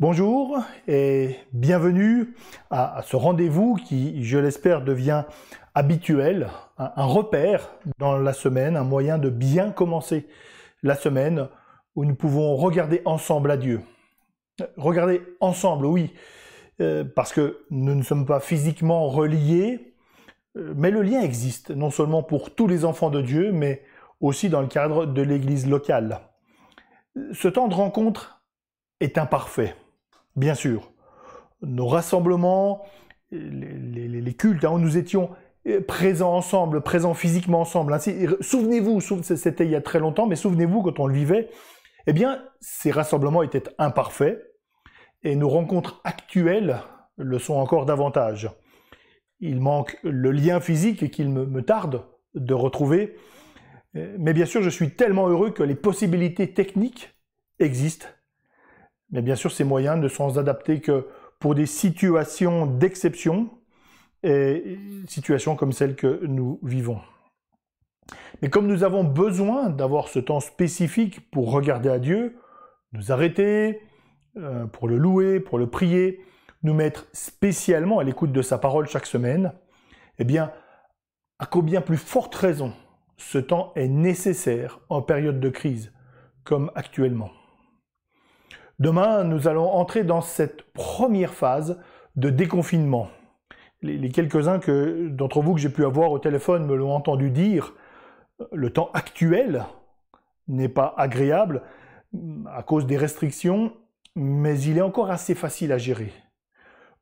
Bonjour et bienvenue à, ce rendez-vous qui, je l'espère, devient habituel, un, repère dans la semaine, un moyen de bien commencer la semaine où nous pouvons regarder ensemble à Dieu. Regarder ensemble, oui, euh, parce que nous ne sommes pas physiquement reliés, euh, mais le lien existe, non seulement pour tous les enfants de Dieu, mais aussi dans le cadre de l'Église locale. Ce temps de rencontre est imparfait bien sûr, nos rassemblements, les, cultes, hein, où nous étions présents ensemble, présents physiquement ensemble. Ainsi, souvenez-vous, c'était il y a très longtemps, mais souvenez-vous quand on le vivait, eh bien, ces rassemblements étaient imparfaits et nos rencontres actuelles le sont encore davantage. Il manque le lien physique qu'il me tarde de retrouver, euh, mais bien sûr, je suis tellement heureux que les possibilités techniques existent mais bien sûr, ces moyens ne sont adaptés que pour des situations d'exception, et situations comme celles que nous vivons. Mais comme nous avons besoin d'avoir ce temps spécifique pour regarder à Dieu, nous arrêter, euh, pour le louer, pour le prier, nous mettre spécialement à l'écoute de sa parole chaque semaine, eh bien, à combien plus forte raison ce temps est nécessaire en période de crise, comme actuellement. Demain, nous allons entrer dans cette première phase de déconfinement. Les, quelques-uns d'entre vous que j'ai pu avoir au téléphone me l'ont entendu dire, le temps actuel n'est pas agréable à cause des restrictions, mais il est encore assez facile à gérer.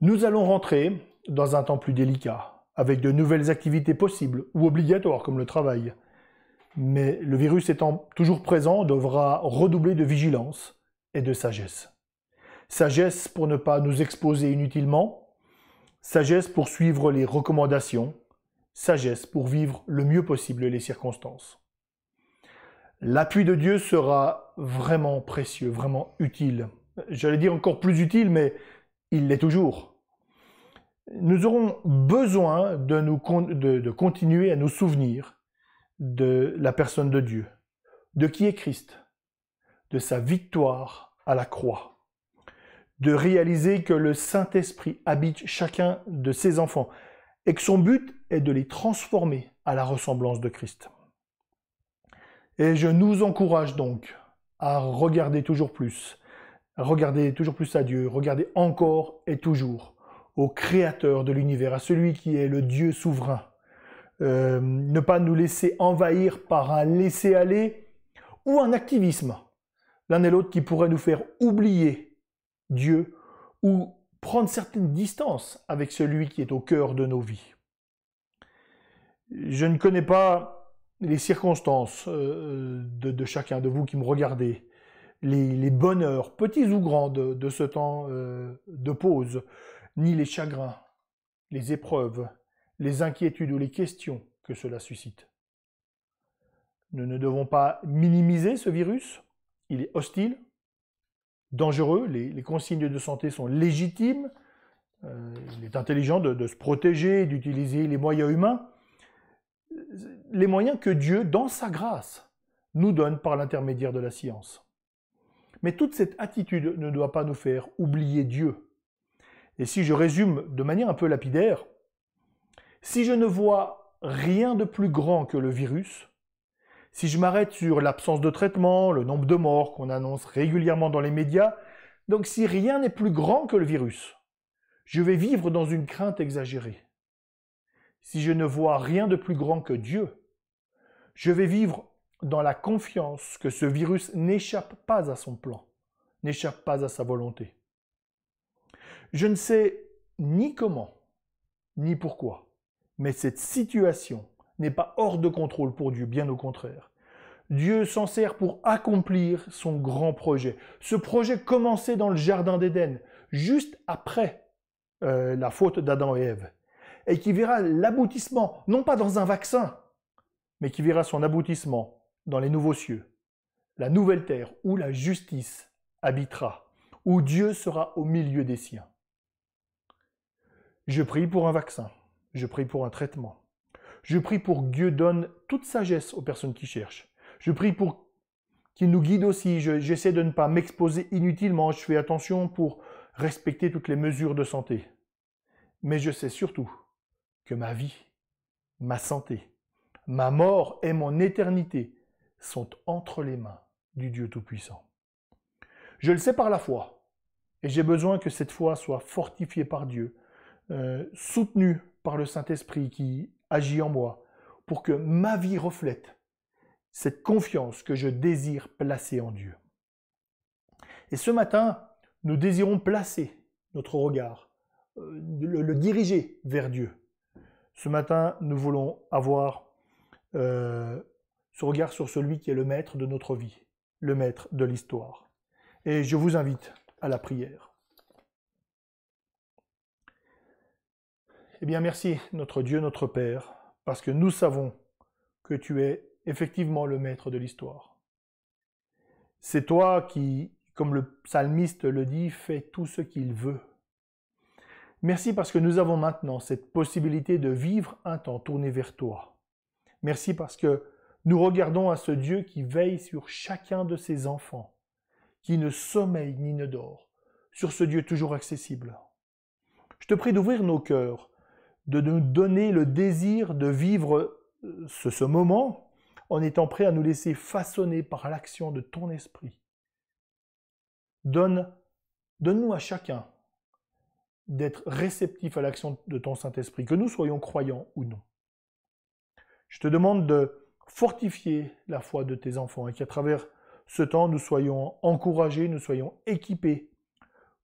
Nous allons rentrer dans un temps plus délicat, avec de nouvelles activités possibles ou obligatoires comme le travail. Mais le virus étant toujours présent, devra redoubler de vigilance et de sagesse. Sagesse pour ne pas nous exposer inutilement, sagesse pour suivre les recommandations, sagesse pour vivre le mieux possible les circonstances. L'appui de Dieu sera vraiment précieux, vraiment utile. J'allais dire encore plus utile, mais il l'est toujours. Nous aurons besoin de, nous, de continuer à nous souvenir de la personne de Dieu, de qui est Christ, de sa victoire à la croix, de réaliser que le Saint-Esprit habite chacun de ses enfants et que son but est de les transformer à la ressemblance de Christ. Et je nous encourage donc à regarder toujours plus, à regarder toujours plus à Dieu, regarder encore et toujours au Créateur de l'univers, à celui qui est le Dieu souverain. Euh, ne pas nous laisser envahir par un laisser-aller ou un activisme l'un et l'autre qui pourraient nous faire oublier Dieu ou prendre certaines distances avec celui qui est au cœur de nos vies. Je ne connais pas les circonstances euh, de, chacun de vous qui me regardez, les, bonheurs, petits ou grands, de, ce temps euh, de pause, ni les chagrins, les épreuves, les inquiétudes ou les questions que cela suscite. Nous ne devons pas minimiser ce virus, il est hostile, dangereux, les, consignes de santé sont légitimes, euh, il est intelligent de se protéger, d'utiliser les moyens humains, les moyens que Dieu, dans sa grâce, nous donne par l'intermédiaire de la science. Mais toute cette attitude ne doit pas nous faire oublier Dieu. Et si je résume de manière un peu lapidaire, si je ne vois rien de plus grand que le virus, si je m'arrête sur l'absence de traitement, le nombre de morts qu'on annonce régulièrement dans les médias, donc si rien n'est plus grand que le virus, je vais vivre dans une crainte exagérée. Si je ne vois rien de plus grand que Dieu, je vais vivre dans la confiance que ce virus n'échappe pas à son plan, n'échappe pas à sa volonté. Je ne sais ni comment, ni pourquoi, mais cette situation n'est pas hors de contrôle pour Dieu, bien au contraire. Dieu s'en sert pour accomplir son grand projet. Ce projet commencé dans le Jardin d'Éden, juste après euh, la faute d'Adam et Ève, et qui verra l'aboutissement, non pas dans un vaccin, mais qui verra son aboutissement dans les nouveaux cieux, la nouvelle terre où la justice habitera, où Dieu sera au milieu des siens. Je prie pour un vaccin, je prie pour un traitement, je prie pour que Dieu donne toute sagesse aux personnes qui cherchent. Je prie pour qu'il nous guide aussi. J'essaie de ne pas m'exposer inutilement. Je fais attention pour respecter toutes les mesures de santé. Mais je sais surtout que ma vie, ma santé, ma mort et mon éternité sont entre les mains du Dieu Tout-Puissant. Je le sais par la foi, et j'ai besoin que cette foi soit fortifiée par Dieu, euh, soutenue par le Saint-Esprit qui agit en moi, pour que ma vie reflète cette confiance que je désire placer en Dieu. Et ce matin, nous désirons placer notre regard, euh, le, diriger vers Dieu. Ce matin, nous voulons avoir euh, ce regard sur celui qui est le maître de notre vie, le maître de l'histoire. Et je vous invite à la prière. Eh bien merci notre Dieu, notre Père, parce que nous savons que tu es effectivement le maître de l'histoire. C'est toi qui, comme le psalmiste le dit, fais tout ce qu'il veut. Merci parce que nous avons maintenant cette possibilité de vivre un temps tourné vers toi. Merci parce que nous regardons à ce Dieu qui veille sur chacun de ses enfants, qui ne sommeille ni ne dort, sur ce Dieu toujours accessible. Je te prie d'ouvrir nos cœurs de nous donner le désir de vivre euh, ce, moment en étant prêt à nous laisser façonner par l'action de ton esprit. Donne, donne-nous à chacun d'être réceptif à l'action de ton Saint-Esprit, que nous soyons croyants ou non. Je te demande de fortifier la foi de tes enfants et qu'à travers ce temps, nous soyons encouragés, nous soyons équipés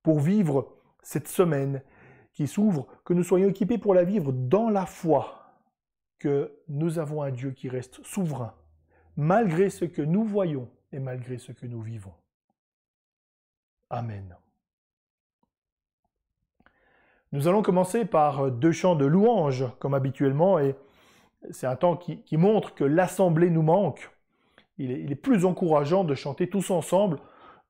pour vivre cette semaine qui s'ouvre, que nous soyons équipés pour la vivre dans la foi que nous avons un Dieu qui reste souverain, malgré ce que nous voyons et malgré ce que nous vivons. Amen. Nous allons commencer par deux chants de louange, comme habituellement, et c'est un temps qui, montre que l'assemblée nous manque. il est plus encourageant de chanter tous ensemble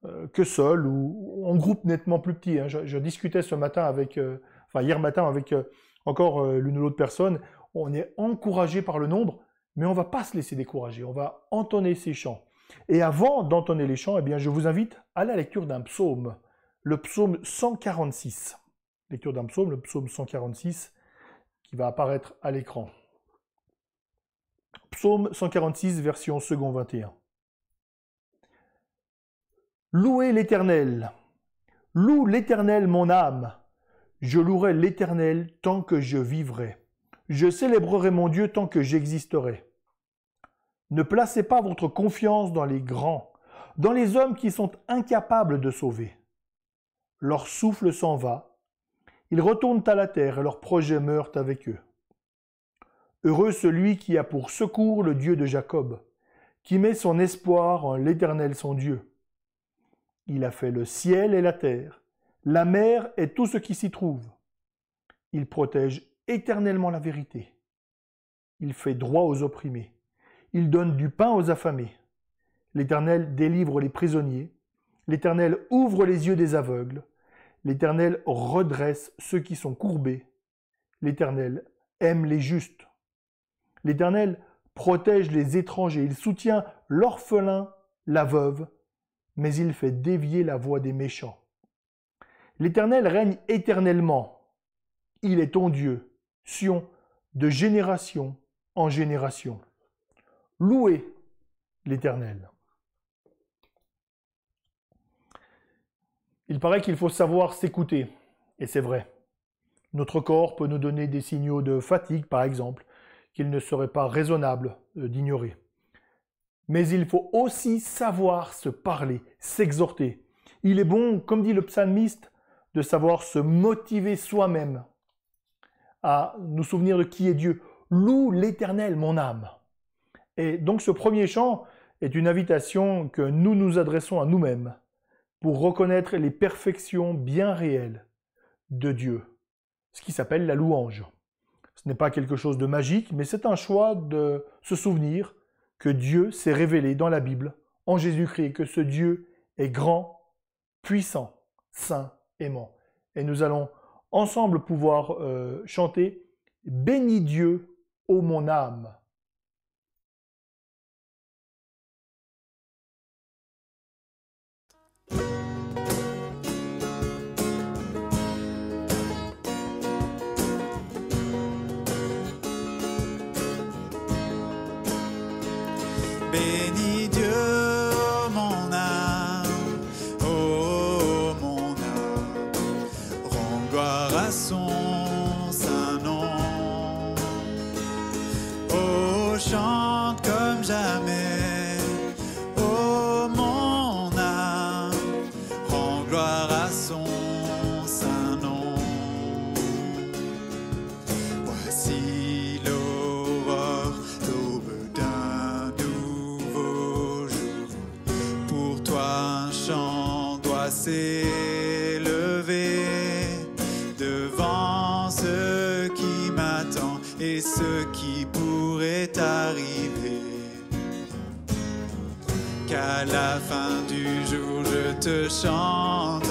euh, que seul ou en groupe nettement plus petit. Hein. Je, discutais ce matin avec, euh, enfin hier matin avec euh, encore l'une ou l'autre personne. On est encouragé par le nombre, mais on ne va pas se laisser décourager. On va entonner ces chants. Et avant d'entonner les chants, eh bien, je vous invite à la lecture d'un psaume, le psaume 146. Lecture d'un psaume, le psaume 146, qui va apparaître à l'écran. Psaume 146, version second 21. Louez l'Éternel. Loue l'Éternel mon âme. Je louerai l'Éternel tant que je vivrai. Je célébrerai mon Dieu tant que j'existerai. Ne placez pas votre confiance dans les grands, dans les hommes qui sont incapables de sauver. Leur souffle s'en va, ils retournent à la terre et leurs projets meurent avec eux. Heureux celui qui a pour secours le Dieu de Jacob, qui met son espoir en l'Éternel son Dieu. Il a fait le ciel et la terre, la mer et tout ce qui s'y trouve. Il protège éternellement la vérité. Il fait droit aux opprimés. Il donne du pain aux affamés. L'Éternel délivre les prisonniers. L'Éternel ouvre les yeux des aveugles. L'Éternel redresse ceux qui sont courbés. L'Éternel aime les justes. L'Éternel protège les étrangers. Il soutient l'orphelin, la veuve mais il fait dévier la voie des méchants. L'Éternel règne éternellement. Il est ton Dieu, Sion, de génération en génération. Louez l'Éternel. Il paraît qu'il faut savoir s'écouter, et c'est vrai. Notre corps peut nous donner des signaux de fatigue, par exemple, qu'il ne serait pas raisonnable euh, d'ignorer. Mais il faut aussi savoir se parler, s'exhorter. Il est bon, comme dit le psalmiste, de savoir se motiver soi-même à nous souvenir de qui est Dieu. Loue l'Éternel, mon âme. Et donc ce premier chant est une invitation que nous nous adressons à nous-mêmes pour reconnaître les perfections bien réelles de Dieu, ce qui s'appelle la louange. Ce n'est pas quelque chose de magique, mais c'est un choix de se souvenir que Dieu s'est révélé dans la Bible en Jésus-Christ que ce Dieu est grand, puissant, saint, aimant. Et nous allons ensemble pouvoir euh, chanter Bénis Dieu, ô mon âme. À la fin du jour, je te chante.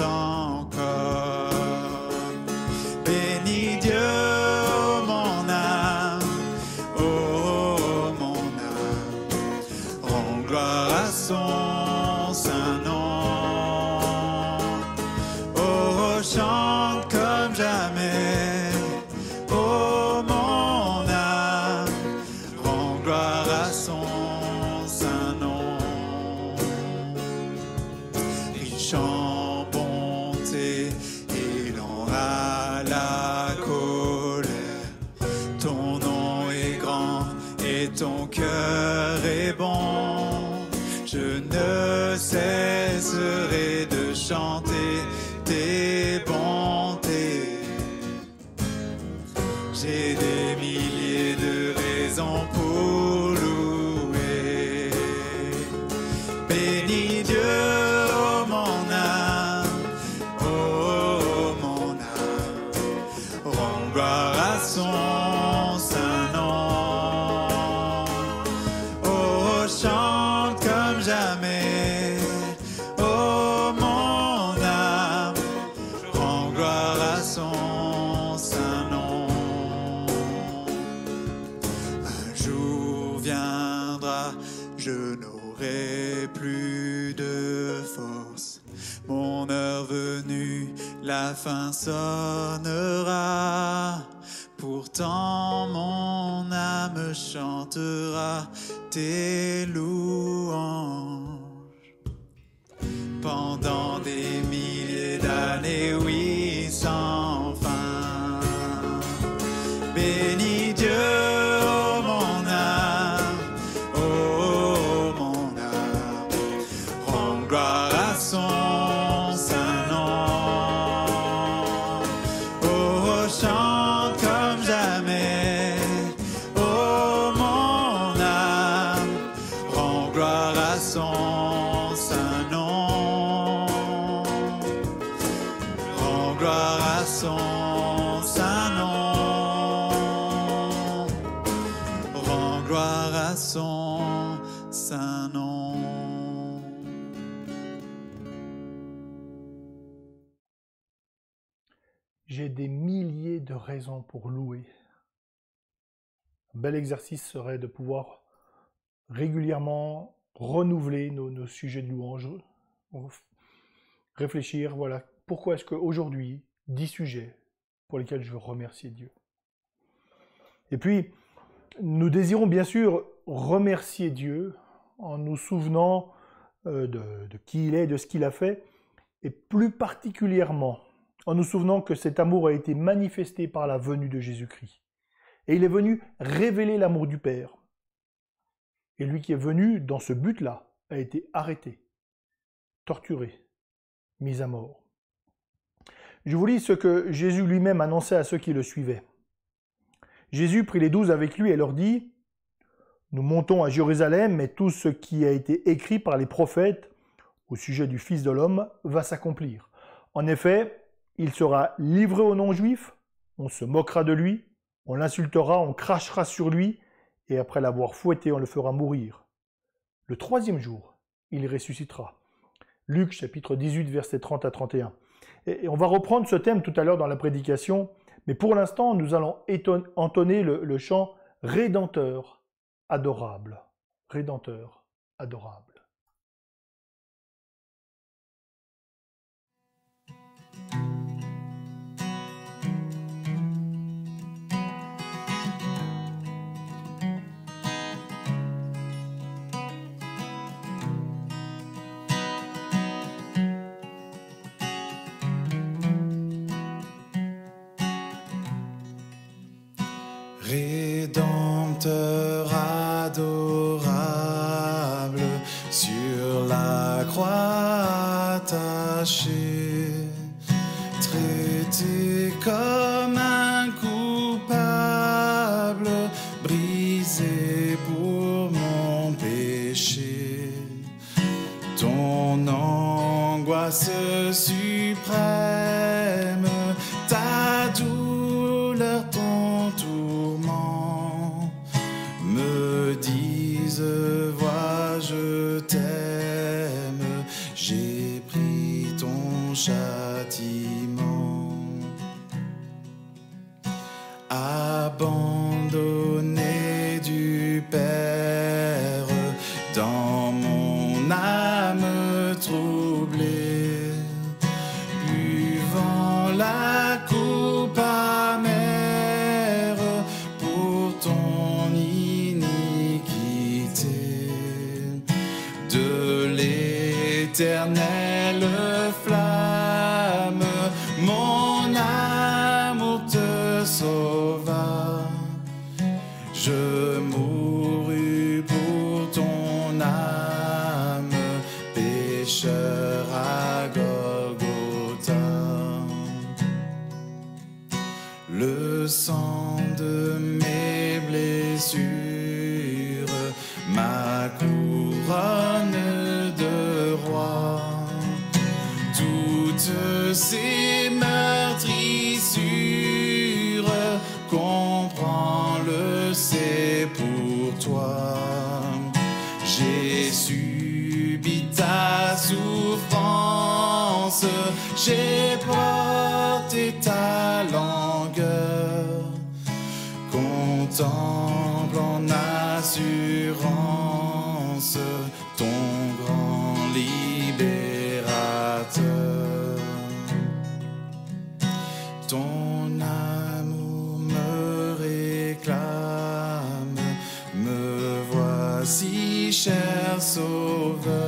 nom. Rends gloire à son saint nom. J'ai des milliers de raisons pour louer. Un bel exercice serait de pouvoir régulièrement renouveler nos, nos sujets de louange, euh, réfléchir, voilà, pourquoi est-ce qu'aujourd'hui, dix sujets pour lesquels je veux remercier Dieu. Et puis, nous désirons bien sûr remercier Dieu en nous souvenant euh, de, qui il est, de ce qu'il a fait, et plus particulièrement en nous souvenant que cet amour a été manifesté par la venue de Jésus-Christ. Et il est venu révéler l'amour du Père. Et lui qui est venu dans ce but-là a été arrêté, torturé, mis à mort. Je vous lis ce que Jésus lui-même annonçait à ceux qui le suivaient. Jésus prit les douze avec lui et leur dit, Nous montons à Jérusalem, mais tout ce qui a été écrit par les prophètes au sujet du Fils de l'homme va s'accomplir. En effet, il sera livré aux non-juifs, on se moquera de lui, on l'insultera, on crachera sur lui, et après l'avoir fouetté, on le fera mourir. Le troisième jour, il ressuscitera. Luc chapitre 18, verset 30 à 31. Et on va reprendre ce thème tout à l'heure dans la prédication, mais pour l'instant, nous allons entonner le, le chant Rédempteur adorable. Rédempteur adorable. Créateur adorable, sur la croix attaché, traité comme Passover.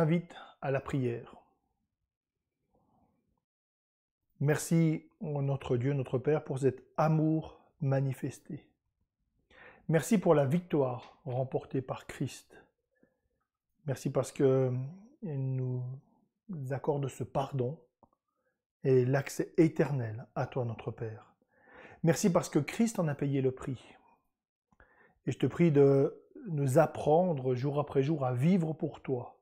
invite à la prière. Merci, notre Dieu, notre Père, pour cet amour manifesté. Merci pour la victoire remportée par Christ. Merci parce que nous accorde ce pardon et l'accès éternel à toi, notre Père. Merci parce que Christ en a payé le prix. Et je te prie de nous apprendre jour après jour à vivre pour toi,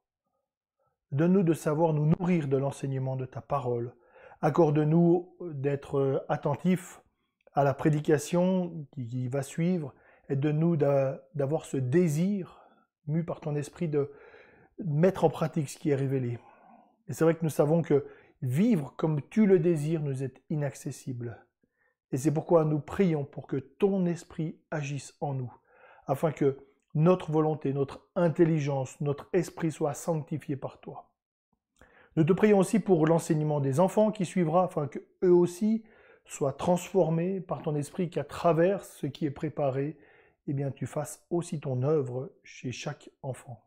Donne-nous de savoir nous nourrir de l'enseignement de ta parole. Accorde-nous d'être euh, attentifs à la prédication qui va suivre. et de nous d'avoir ce désir, mu par ton esprit, de mettre en pratique ce qui est révélé. Et c'est vrai que nous savons que vivre comme tu le désires nous est inaccessible. Et c'est pourquoi nous prions pour que ton esprit agisse en nous, afin que notre volonté, notre intelligence, notre esprit soient sanctifié par toi. Nous te prions aussi pour l'enseignement des enfants qui suivra, afin que eux aussi soient transformés par ton esprit, qu'à travers ce qui est préparé, eh bien, tu fasses aussi ton œuvre chez chaque enfant.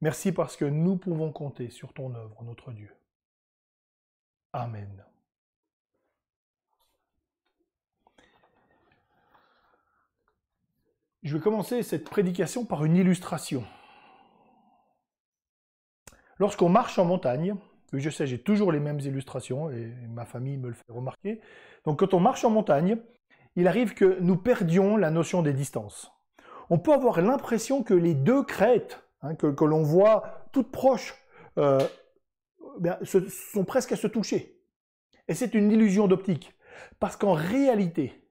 Merci parce que nous pouvons compter sur ton œuvre, notre Dieu. Amen. Je vais commencer cette prédication par une illustration. Lorsqu'on marche en montagne, je sais, j'ai toujours les mêmes illustrations et ma famille me le fait remarquer. Donc, quand on marche en montagne, il arrive que nous perdions la notion des distances. On peut avoir l'impression que les deux crêtes hein, que, l'on voit toutes proches euh, sont presque à se toucher. Et c'est une illusion d'optique. Parce qu'en réalité,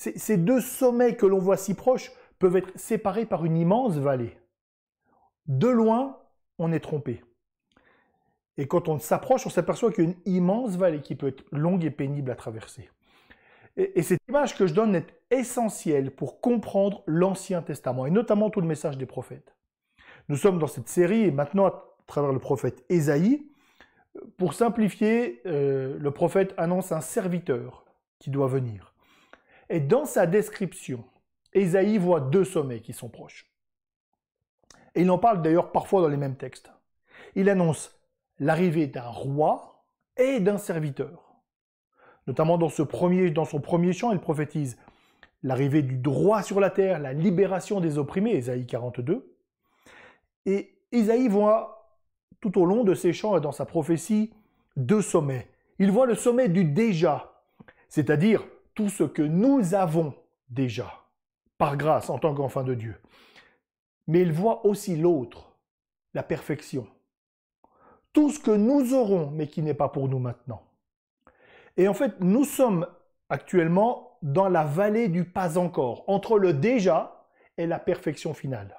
ces deux sommets que l'on voit si proches peuvent être séparés par une immense vallée. De loin, on est trompé. Et quand on s'approche, on s'aperçoit qu'il y a une immense vallée qui peut être longue et pénible à traverser. Et, cette image que je donne est essentielle pour comprendre l'Ancien Testament, et notamment tout le message des prophètes. Nous sommes dans cette série, et maintenant à travers le prophète Ésaïe, pour simplifier, euh, le prophète annonce un serviteur qui doit venir. Et dans sa description, Isaïe voit deux sommets qui sont proches. Et il en parle d'ailleurs parfois dans les mêmes textes. Il annonce l'arrivée d'un roi et d'un serviteur. Notamment dans, ce premier, dans son premier chant, il prophétise l'arrivée du droit sur la terre, la libération des opprimés, isaïe 42. Et Isaïe voit tout au long de ses chants et dans sa prophétie deux sommets. Il voit le sommet du déjà, c'est-à-dire tout ce que nous avons déjà par grâce en tant qu'enfant de Dieu. Mais il voit aussi l'autre, la perfection. Tout ce que nous aurons, mais qui n'est pas pour nous maintenant. Et en fait, nous sommes actuellement dans la vallée du pas encore, entre le déjà et la perfection finale.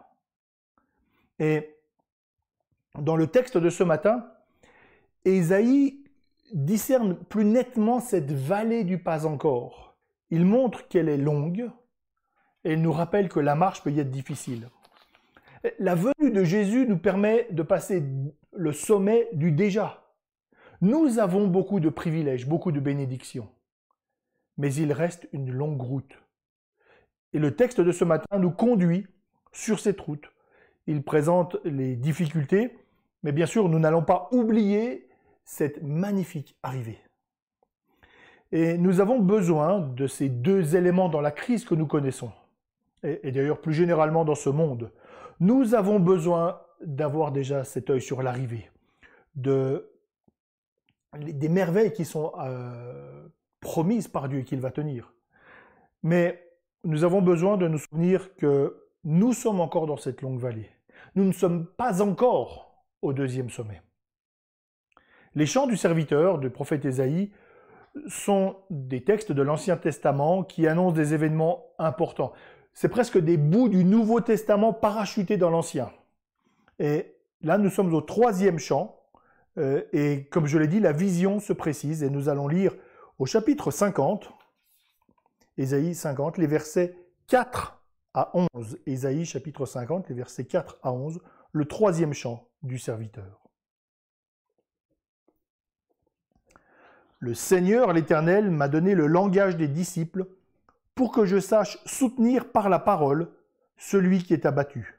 Et dans le texte de ce matin, isaïe discerne plus nettement cette vallée du pas encore il montre qu'elle est longue et il nous rappelle que la marche peut y être difficile. La venue de Jésus nous permet de passer le sommet du déjà. Nous avons beaucoup de privilèges, beaucoup de bénédictions, mais il reste une longue route. Et le texte de ce matin nous conduit sur cette route. Il présente les difficultés, mais bien sûr, nous n'allons pas oublier cette magnifique arrivée. Et nous avons besoin de ces deux éléments dans la crise que nous connaissons, et, d'ailleurs plus généralement dans ce monde. Nous avons besoin d'avoir déjà cet œil sur l'arrivée, de, des merveilles qui sont euh, promises par Dieu et qu'il va tenir. Mais nous avons besoin de nous souvenir que nous sommes encore dans cette longue vallée. Nous ne sommes pas encore au deuxième sommet. Les chants du serviteur, du prophète Ésaïe, sont des textes de l'Ancien Testament qui annoncent des événements importants. C'est presque des bouts du Nouveau Testament parachutés dans l'Ancien. Et là, nous sommes au troisième champ, euh, et comme je l'ai dit, la vision se précise. Et nous allons lire au chapitre 50, Ésaïe 50, les versets 4 à 11. Ésaïe chapitre 50, les versets 4 à 11, le troisième champ du serviteur. Le Seigneur, l'Éternel, m'a donné le langage des disciples pour que je sache soutenir par la parole celui qui est abattu.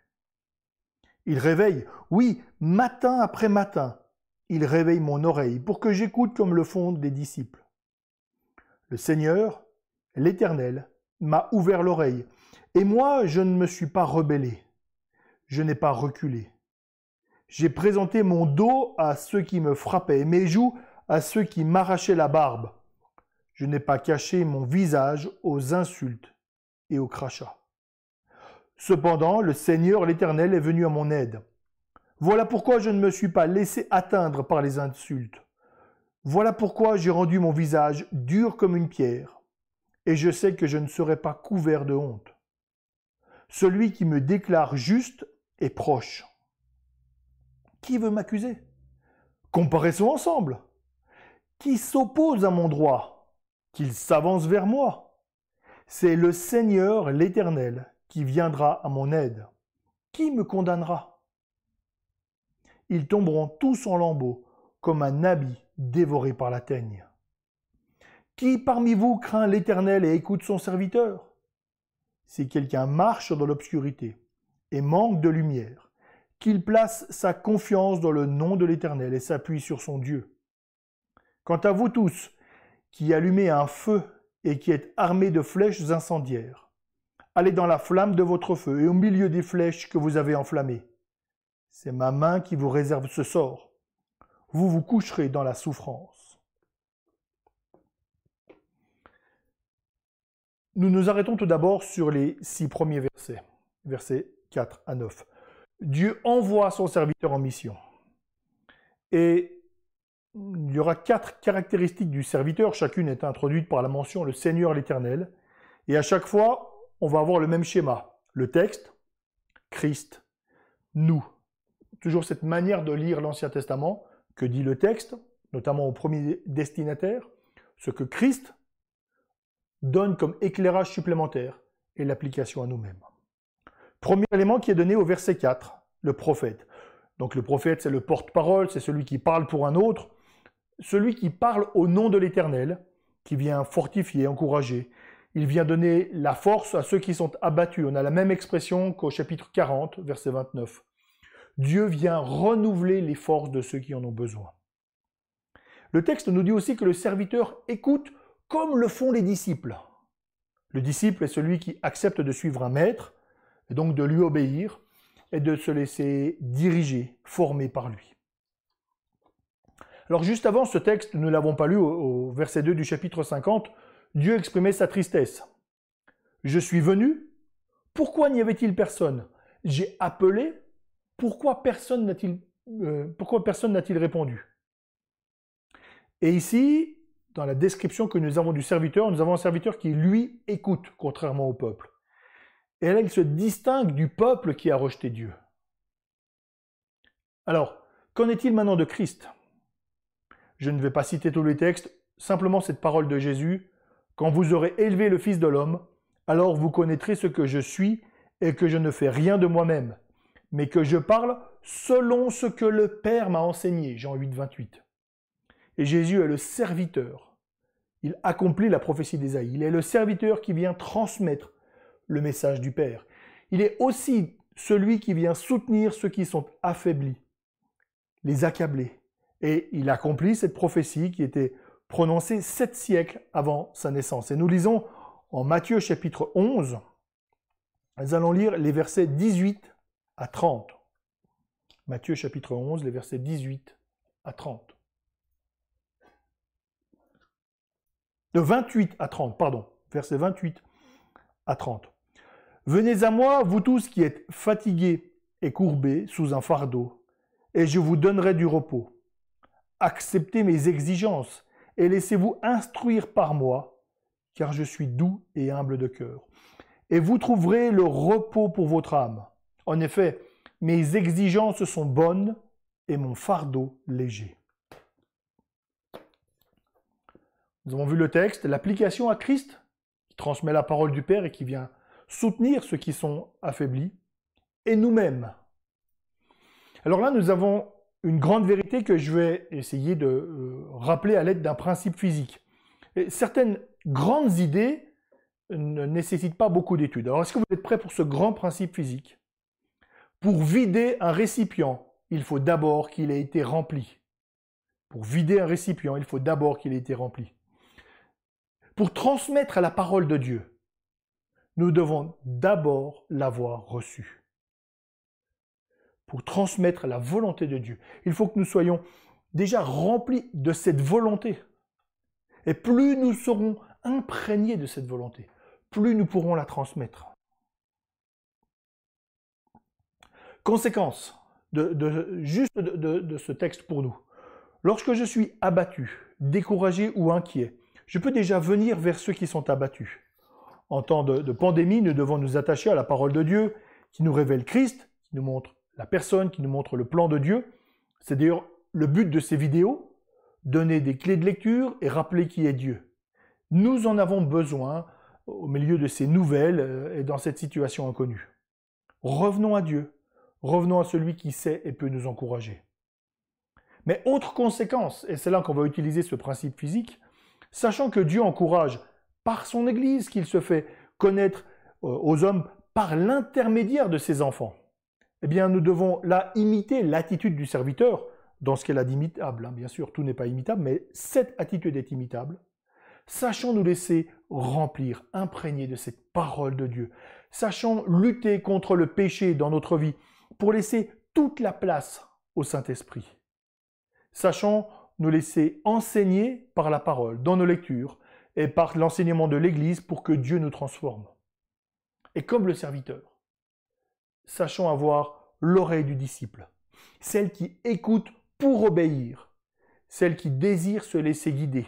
Il réveille, oui, matin après matin, il réveille mon oreille pour que j'écoute comme le font des disciples. Le Seigneur, l'Éternel, m'a ouvert l'oreille, et moi je ne me suis pas rebellé, je n'ai pas reculé. J'ai présenté mon dos à ceux qui me frappaient, mes joues à ceux qui m'arrachaient la barbe. Je n'ai pas caché mon visage aux insultes et aux crachats. Cependant, le Seigneur l'Éternel est venu à mon aide. Voilà pourquoi je ne me suis pas laissé atteindre par les insultes. Voilà pourquoi j'ai rendu mon visage dur comme une pierre, et je sais que je ne serai pas couvert de honte. Celui qui me déclare juste est proche. Qui veut m'accuser Comparaissons ensemble qui s'oppose à mon droit, qu'il s'avance vers moi. C'est le Seigneur l'Éternel qui viendra à mon aide. Qui me condamnera Ils tomberont tous en lambeaux, comme un habit dévoré par la teigne. Qui parmi vous craint l'Éternel et écoute son serviteur Si quelqu'un marche dans l'obscurité et manque de lumière, qu'il place sa confiance dans le nom de l'Éternel et s'appuie sur son Dieu. Quant à vous tous, qui allumez un feu et qui êtes armés de flèches incendiaires, allez dans la flamme de votre feu et au milieu des flèches que vous avez enflammées. C'est ma main qui vous réserve ce sort. Vous vous coucherez dans la souffrance. Nous nous arrêtons tout d'abord sur les six premiers versets, versets 4 à 9. Dieu envoie son serviteur en mission. Et il y aura quatre caractéristiques du serviteur, chacune est introduite par la mention le Seigneur l'Éternel. Et à chaque fois, on va avoir le même schéma. Le texte, Christ, nous. Toujours cette manière de lire l'Ancien Testament, que dit le texte, notamment au premier destinataire, ce que Christ donne comme éclairage supplémentaire et l'application à nous-mêmes. Premier élément qui est donné au verset 4, le prophète. Donc le prophète, c'est le porte-parole, c'est celui qui parle pour un autre celui qui parle au nom de l'Éternel, qui vient fortifier, encourager. Il vient donner la force à ceux qui sont abattus. On a la même expression qu'au chapitre 40, verset 29. Dieu vient renouveler les forces de ceux qui en ont besoin. Le texte nous dit aussi que le serviteur écoute comme le font les disciples. Le disciple est celui qui accepte de suivre un maître, et donc de lui obéir, et de se laisser diriger, former par lui. Alors juste avant ce texte, nous ne l'avons pas lu au, verset 2 du chapitre 50, Dieu exprimait sa tristesse. Je suis venu, pourquoi n'y avait-il personne J'ai appelé, pourquoi personne n'a-t-il euh, pourquoi personne n'a-t-il répondu Et ici, dans la description que nous avons du serviteur, nous avons un serviteur qui, lui, écoute, contrairement au peuple. Et là, il se distingue du peuple qui a rejeté Dieu. Alors, qu'en est-il maintenant de Christ je ne vais pas citer tous les textes, simplement cette parole de Jésus. Quand vous aurez élevé le Fils de l'homme, alors vous connaîtrez ce que je suis et que je ne fais rien de moi-même, mais que je parle selon ce que le Père m'a enseigné. Jean 8, 28. Et Jésus est le serviteur. Il accomplit la prophétie d'Isaïe. Il est le serviteur qui vient transmettre le message du Père. Il est aussi celui qui vient soutenir ceux qui sont affaiblis, les accablés, et il accomplit cette prophétie qui était prononcée sept siècles avant sa naissance. Et nous lisons en Matthieu chapitre 11, nous allons lire les versets 18 à 30. Matthieu chapitre 11, les versets 18 à 30. De 28 à 30, pardon, versets 28 à 30. Venez à moi, vous tous qui êtes fatigués et courbés sous un fardeau, et je vous donnerai du repos. Acceptez mes exigences et laissez-vous instruire par moi, car je suis doux et humble de cœur. Et vous trouverez le repos pour votre âme. En effet, mes exigences sont bonnes et mon fardeau léger. Nous avons vu le texte, l'application à Christ, qui transmet la parole du Père et qui vient soutenir ceux qui sont affaiblis, et nous-mêmes. Alors là, nous avons une grande vérité que je vais essayer de euh, rappeler à l'aide d'un principe physique. certaines grandes idées ne nécessitent pas beaucoup d'études. Alors, est-ce que vous êtes prêt pour ce grand principe physique Pour vider un récipient, il faut d'abord qu'il ait été rempli. Pour vider un récipient, il faut d'abord qu'il ait été rempli. Pour transmettre la parole de Dieu, nous devons d'abord l'avoir reçue pour transmettre la volonté de Dieu, il faut que nous soyons déjà remplis de cette volonté. Et plus nous serons imprégnés de cette volonté, plus nous pourrons la transmettre. Conséquence de, juste de, ce texte pour nous. Lorsque je suis abattu, découragé ou inquiet, je peux déjà venir vers ceux qui sont abattus. En temps de, de, pandémie, nous devons nous attacher à la parole de Dieu qui nous révèle Christ, qui nous montre la personne qui nous montre le plan de Dieu. C'est d'ailleurs le but de ces vidéos, donner des clés de lecture et rappeler qui est Dieu. Nous en avons besoin au milieu de ces nouvelles euh, et dans cette situation inconnue. Revenons à Dieu, revenons à celui qui sait et peut nous encourager. Mais autre conséquence, et c'est là qu'on va utiliser ce principe physique, sachant que Dieu encourage par son Église qu'il se fait connaître euh, aux hommes par l'intermédiaire de ses enfants eh bien, nous devons là imiter l'attitude du serviteur dans ce qu'elle a d'imitable. Hein, bien sûr, tout n'est pas imitable, mais cette attitude est imitable. Sachons nous laisser remplir, imprégner de cette parole de Dieu. Sachons lutter contre le péché dans notre vie pour laisser toute la place au Saint-Esprit. Sachons nous laisser enseigner par la parole, dans nos lectures et par l'enseignement de l'Église pour que Dieu nous transforme. Et comme le serviteur, sachons avoir l'oreille du disciple, celle qui écoute pour obéir, celle qui désire se laisser guider.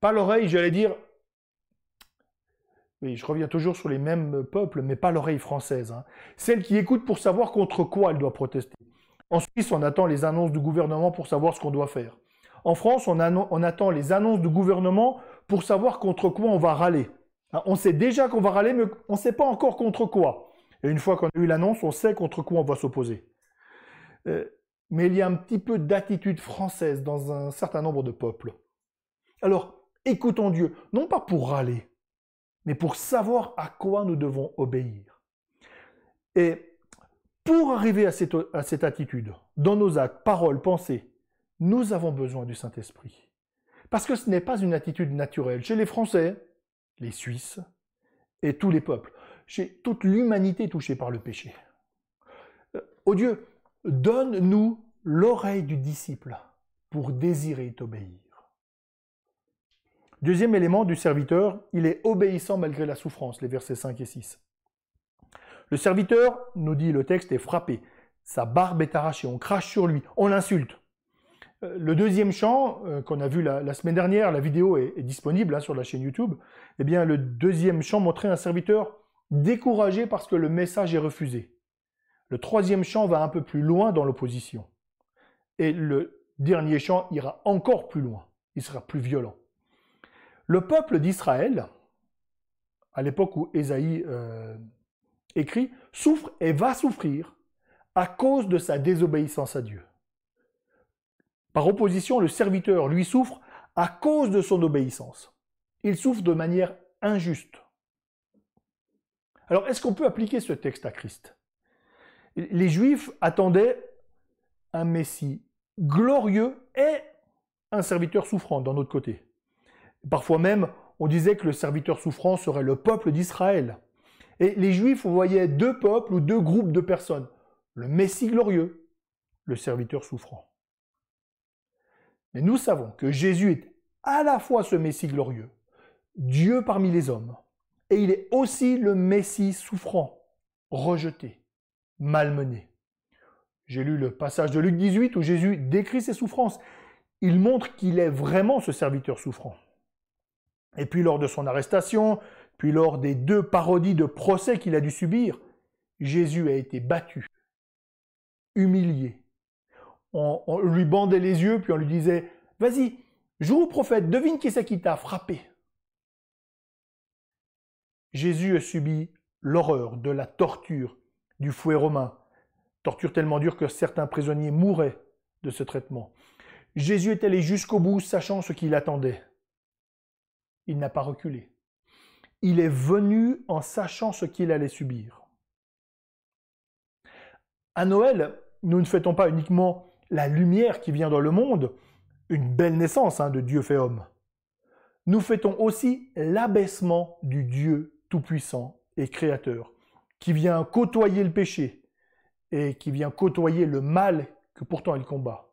Pas l'oreille, j'allais dire, oui, je reviens toujours sur les mêmes peuples, mais pas l'oreille française, hein. celle qui écoute pour savoir contre quoi elle doit protester. En Suisse, on attend les annonces du gouvernement pour savoir ce qu'on doit faire. En France, on, attend les annonces du gouvernement pour savoir contre quoi on va râler. Ah, on sait déjà qu'on va râler, mais on ne sait pas encore contre quoi. Et une fois qu'on a eu l'annonce, on sait contre quoi on va s'opposer. Euh, mais il y a un petit peu d'attitude française dans un certain nombre de peuples. Alors, écoutons Dieu, non pas pour râler, mais pour savoir à quoi nous devons obéir. Et pour arriver à cette, à cette attitude, dans nos actes, paroles, pensées, nous avons besoin du Saint-Esprit. Parce que ce n'est pas une attitude naturelle chez les Français, les Suisses et tous les peuples chez toute l'humanité touchée par le péché. Ô euh, oh Dieu, donne-nous l'oreille du disciple pour désirer t'obéir. Deuxième élément du serviteur, il est obéissant malgré la souffrance, les versets 5 et 6. Le serviteur, nous dit le texte, est frappé. Sa barbe est arrachée, on crache sur lui, on l'insulte. Euh, le deuxième chant euh, qu'on a vu la, semaine dernière, la vidéo est, disponible hein, sur la chaîne YouTube. Eh bien, le deuxième chant montrait un serviteur découragé parce que le message est refusé. Le troisième champ va un peu plus loin dans l'opposition. Et le dernier champ ira encore plus loin, il sera plus violent. Le peuple d'Israël, à l'époque où Ésaïe euh, écrit, souffre et va souffrir à cause de sa désobéissance à Dieu. Par opposition, le serviteur, lui, souffre à cause de son obéissance. Il souffre de manière injuste. Alors, est-ce qu'on peut appliquer ce texte à Christ Les Juifs attendaient un Messie glorieux et un serviteur souffrant d'un autre côté. Parfois même, on disait que le serviteur souffrant serait le peuple d'Israël. Et les Juifs voyaient deux peuples ou deux groupes de personnes. Le Messie glorieux, le serviteur souffrant. Mais nous savons que Jésus est à la fois ce Messie glorieux, Dieu parmi les hommes, et il est aussi le Messie souffrant, rejeté, malmené. J'ai lu le passage de Luc 18 où Jésus décrit ses souffrances. Il montre qu'il est vraiment ce serviteur souffrant. Et puis lors de son arrestation, puis lors des deux parodies de procès qu'il a dû subir, Jésus a été battu, humilié. On, lui bandait les yeux, puis on lui disait Vas-y, joue au prophète, devine qui c'est qui t'a frappé. Jésus a subi l'horreur de la torture du fouet romain, torture tellement dure que certains prisonniers mouraient de ce traitement. Jésus est allé jusqu'au bout, sachant ce qu'il attendait. Il n'a pas reculé. Il est venu en sachant ce qu'il allait subir. À Noël, nous ne fêtons pas uniquement la lumière qui vient dans le monde, une belle naissance hein, de Dieu fait homme. Nous fêtons aussi l'abaissement du Dieu tout-puissant et créateur, qui vient côtoyer le péché et qui vient côtoyer le mal que pourtant il combat.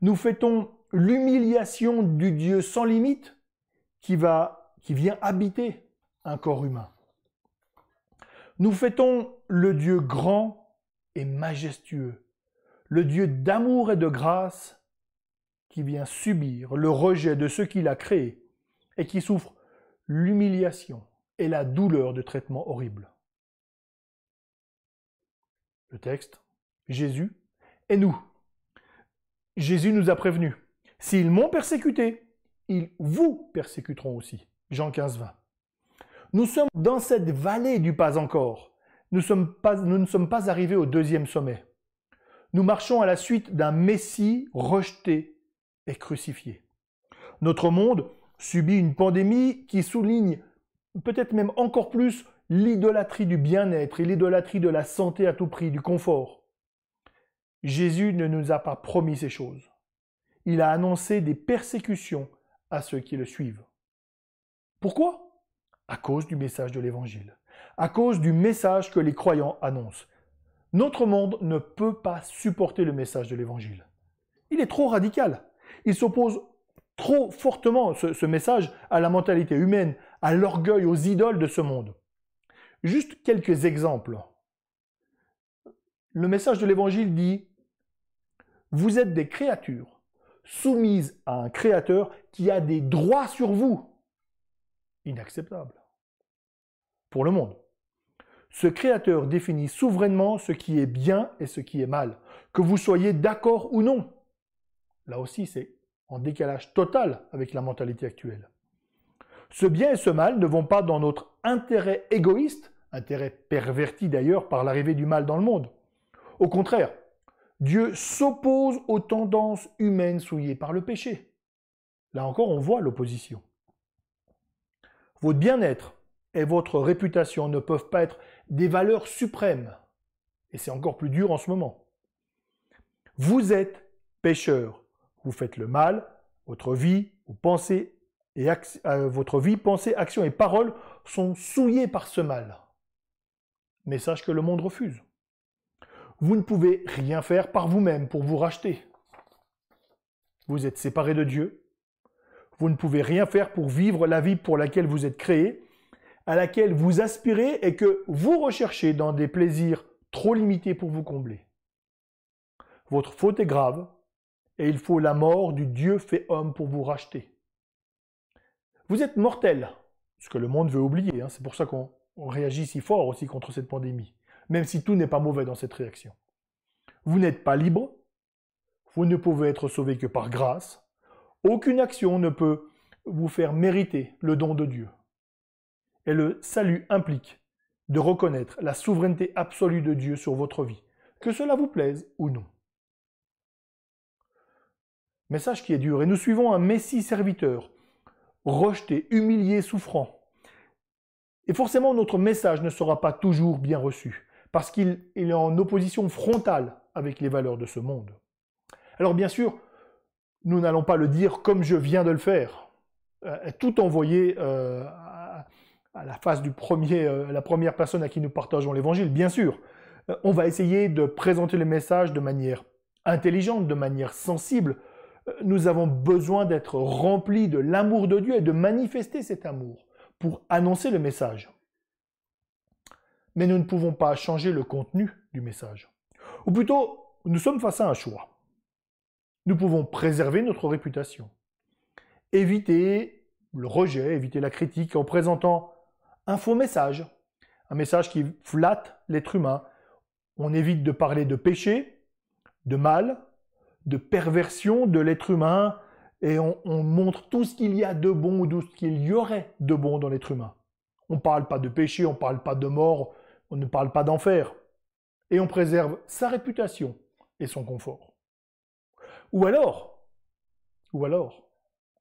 Nous fêtons l'humiliation du Dieu sans limite qui, qui vient habiter un corps humain. Nous fêtons le Dieu grand et majestueux, le Dieu d'amour et de grâce qui vient subir le rejet de ceux qu'il a créés et qui souffre l'humiliation et la douleur de traitement horrible. » Le texte, Jésus et nous. Jésus nous a prévenus. S'ils m'ont persécuté, ils vous persécuteront aussi. Jean 15, 20. Nous sommes dans cette vallée du pas encore. nous ne sommes pas arrivés au deuxième sommet. Nous marchons à la suite d'un Messie rejeté et crucifié. Notre monde subit une pandémie qui souligne peut-être même encore plus l'idolâtrie du bien-être et l'idolâtrie de la santé à tout prix, du confort. Jésus ne nous a pas promis ces choses. Il a annoncé des persécutions à ceux qui le suivent. Pourquoi À cause du message de l'Évangile, à cause du message que les croyants annoncent. Notre monde ne peut pas supporter le message de l'Évangile. Il est trop radical. Il s'oppose trop fortement, ce, ce message, à la mentalité humaine, à l'orgueil, aux idoles de ce monde. Juste quelques exemples. Le message de l'Évangile dit, vous êtes des créatures soumises à un créateur qui a des droits sur vous. Inacceptable. Pour le monde. Ce créateur définit souverainement ce qui est bien et ce qui est mal, que vous soyez d'accord ou non. Là aussi, c'est en décalage total avec la mentalité actuelle. Ce bien et ce mal ne vont pas dans notre intérêt égoïste, intérêt perverti d'ailleurs par l'arrivée du mal dans le monde. Au contraire, Dieu s'oppose aux tendances humaines souillées par le péché. Là encore, on voit l'opposition. Votre bien-être et votre réputation ne peuvent pas être des valeurs suprêmes. Et c'est encore plus dur en ce moment. Vous êtes pécheur. Vous faites le mal, votre vie, vos pensées et euh, votre vie, pensée, action et parole sont souillées par ce mal. Message que le monde refuse. Vous ne pouvez rien faire par vous-même pour vous racheter. Vous êtes séparé de Dieu. Vous ne pouvez rien faire pour vivre la vie pour laquelle vous êtes créé, à laquelle vous aspirez et que vous recherchez dans des plaisirs trop limités pour vous combler. Votre faute est grave et il faut la mort du Dieu fait homme pour vous racheter. Vous êtes mortel, ce que le monde veut oublier, hein. c'est pour ça qu'on réagit si fort aussi contre cette pandémie, même si tout n'est pas mauvais dans cette réaction. Vous n'êtes pas libre, vous ne pouvez être sauvé que par grâce, aucune action ne peut vous faire mériter le don de Dieu. Et le salut implique de reconnaître la souveraineté absolue de Dieu sur votre vie, que cela vous plaise ou non. Message qui est dur, et nous suivons un Messie serviteur rejeté, humilié, souffrant. Et forcément, notre message ne sera pas toujours bien reçu, parce qu'il est en opposition frontale avec les valeurs de ce monde. Alors bien sûr, nous n'allons pas le dire comme je viens de le faire, euh, tout envoyé euh, à, la face du premier, euh, la première personne à qui nous partageons l'évangile, bien sûr. on va essayer de présenter le message de manière intelligente, de manière sensible, nous avons besoin d'être remplis de l'amour de Dieu et de manifester cet amour pour annoncer le message. Mais nous ne pouvons pas changer le contenu du message. Ou plutôt, nous sommes face à un choix. Nous pouvons préserver notre réputation, éviter le rejet, éviter la critique en présentant un faux message, un message qui flatte l'être humain. On évite de parler de péché, de mal, de perversion de l'être humain et on, montre tout ce qu'il y a de bon ou tout ce qu'il y aurait de bon dans l'être humain. On ne parle pas de péché, on ne parle pas de mort, on ne parle pas d'enfer. Et on préserve sa réputation et son confort. Ou alors, ou alors,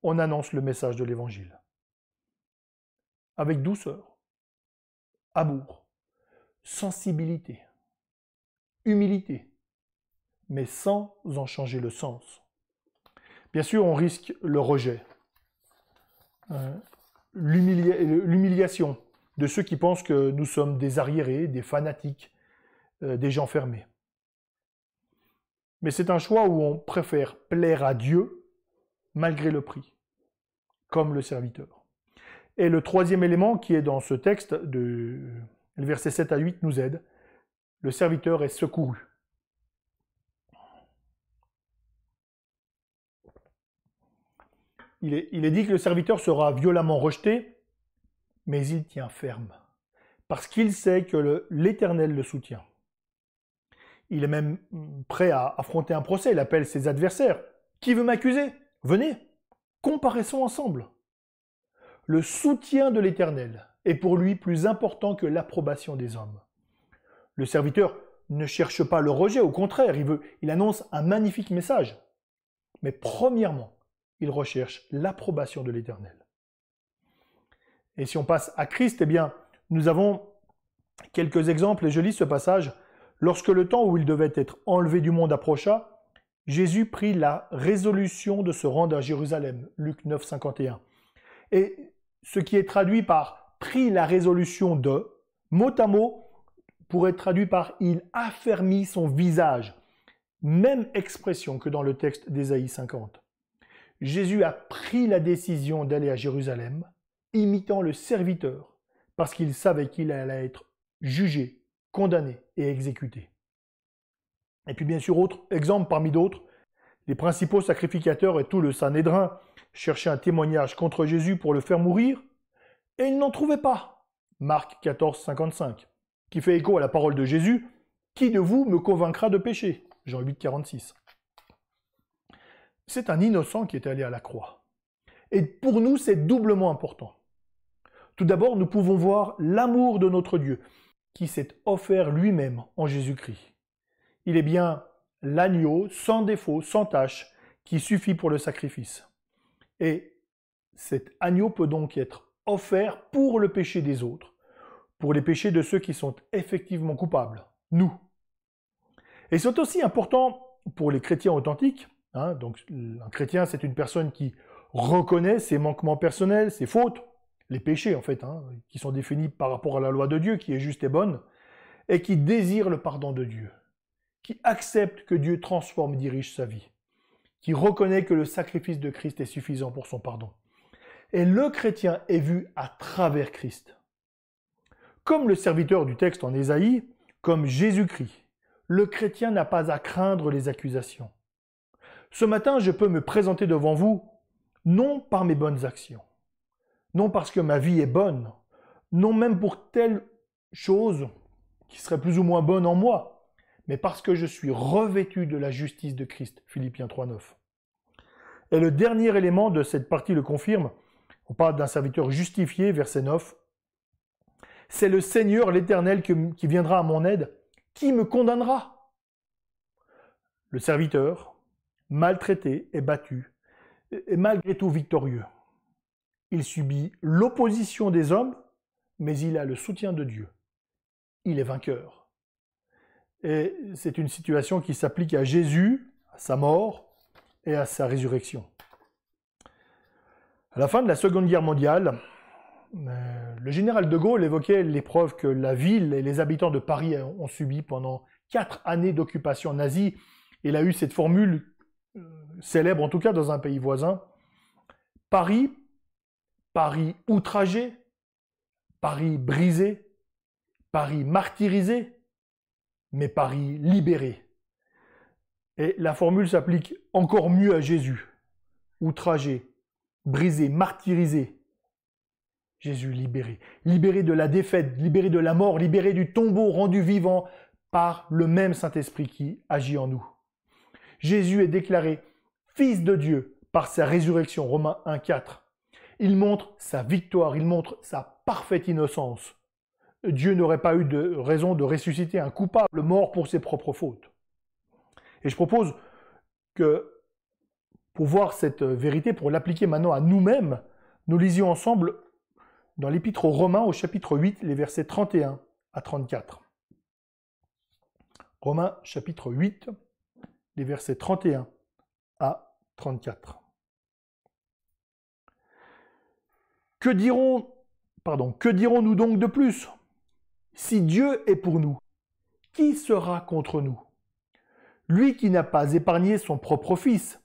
on annonce le message de l'Évangile. Avec douceur, amour, sensibilité, humilité, mais sans en changer le sens. Bien sûr, on risque le rejet, euh, l'humiliation de ceux qui pensent que nous sommes des arriérés, des fanatiques, euh, des gens fermés. Mais c'est un choix où on préfère plaire à Dieu malgré le prix, comme le serviteur. Et le troisième élément qui est dans ce texte, de, le verset 7 à 8 nous aide, le serviteur est secouru. il est, dit que le serviteur sera violemment rejeté, mais il tient ferme, parce qu'il sait que l'Éternel le, soutient. Il est même prêt à affronter un procès, il appelle ses adversaires. Qui veut m'accuser Venez, comparaissons ensemble. Le soutien de l'Éternel est pour lui plus important que l'approbation des hommes. Le serviteur ne cherche pas le rejet, au contraire, il, veut, il annonce un magnifique message. Mais premièrement, il recherche l'approbation de l'Éternel. Et si on passe à Christ, eh bien, nous avons quelques exemples, et je lis ce passage. Lorsque le temps où il devait être enlevé du monde approcha, Jésus prit la résolution de se rendre à Jérusalem. Luc 9, 51. Et ce qui est traduit par prit la résolution de, mot à mot, pourrait être traduit par il affermit son visage. Même expression que dans le texte d'Ésaïe 50. Jésus a pris la décision d'aller à Jérusalem, imitant le serviteur, parce qu'il savait qu'il allait être jugé, condamné et exécuté. Et puis bien sûr, autre exemple parmi d'autres, les principaux sacrificateurs et tout le Sanhédrin cherchaient un témoignage contre Jésus pour le faire mourir, et ils n'en trouvaient pas. Marc 14, 55, qui fait écho à la parole de Jésus Qui de vous me convaincra de péché Jean 8, 46 c'est un innocent qui est allé à la croix. Et pour nous, c'est doublement important. Tout d'abord, nous pouvons voir l'amour de notre Dieu qui s'est offert lui-même en Jésus-Christ. Il est bien l'agneau sans défaut, sans tache, qui suffit pour le sacrifice. Et cet agneau peut donc être offert pour le péché des autres, pour les péchés de ceux qui sont effectivement coupables, nous. Et c'est aussi important pour les chrétiens authentiques Hein, donc un chrétien, c'est une personne qui reconnaît ses manquements personnels, ses fautes, les péchés en fait, hein, qui sont définis par rapport à la loi de Dieu, qui est juste et bonne, et qui désire le pardon de Dieu, qui accepte que Dieu transforme et dirige sa vie, qui reconnaît que le sacrifice de Christ est suffisant pour son pardon. Et le chrétien est vu à travers Christ. Comme le serviteur du texte en Ésaïe, comme Jésus-Christ, le chrétien n'a pas à craindre les accusations. Ce matin, je peux me présenter devant vous, non par mes bonnes actions, non parce que ma vie est bonne, non même pour telle chose qui serait plus ou moins bonne en moi, mais parce que je suis revêtu de la justice de Christ. Philippiens 3.9. Et le dernier élément de cette partie le confirme. On parle d'un serviteur justifié, verset 9. C'est le Seigneur, l'Éternel, qui viendra à mon aide. Qui me condamnera Le serviteur, maltraité et battu, et malgré tout victorieux. Il subit l'opposition des hommes, mais il a le soutien de Dieu. Il est vainqueur. Et c'est une situation qui s'applique à Jésus, à sa mort et à sa résurrection. À la fin de la Seconde Guerre mondiale, euh, le général de Gaulle évoquait l'épreuve que la ville et les habitants de Paris ont subi pendant quatre années d'occupation nazie. Il a eu cette formule célèbre, en tout cas dans un pays voisin. Paris, Paris outragé, Paris brisé, Paris martyrisé, mais Paris libéré. Et la formule s'applique encore mieux à Jésus. Outragé, brisé, martyrisé. Jésus libéré. Libéré de la défaite, libéré de la mort, libéré du tombeau, rendu vivant par le même Saint-Esprit qui agit en nous. Jésus est déclaré Fils de Dieu par sa résurrection, Romains 4. Il montre sa victoire, il montre sa parfaite innocence. Dieu n'aurait pas eu de raison de ressusciter un coupable mort pour ses propres fautes. Et je propose que, pour voir cette vérité, pour l'appliquer maintenant à nous-mêmes, nous lisions ensemble dans l'Épître aux Romains au chapitre 8, les versets 31 à 34. Romains chapitre 8, les versets 31 à 34. Que dirons, pardon, que dirons-nous donc de plus Si Dieu est pour nous, qui sera contre nous Lui qui n'a pas épargné son propre Fils,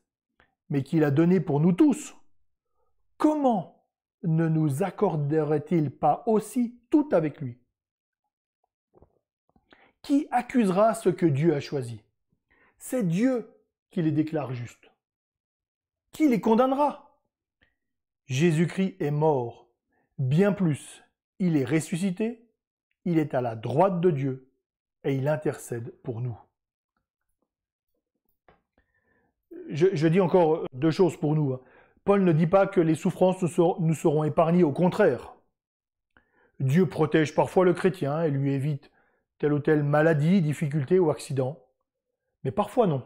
mais qui l'a donné pour nous tous, comment ne nous accorderait-il pas aussi tout avec lui Qui accusera ce que Dieu a choisi c'est Dieu qui les déclare justes. Qui les condamnera Jésus-Christ est mort. Bien plus, il est ressuscité, il est à la droite de Dieu et il intercède pour nous. Je, dis encore deux choses pour nous. Hein. Paul ne dit pas que les souffrances nous seront épargnées, au contraire. Dieu protège parfois le chrétien et lui évite telle ou telle maladie, difficulté ou accident mais parfois non.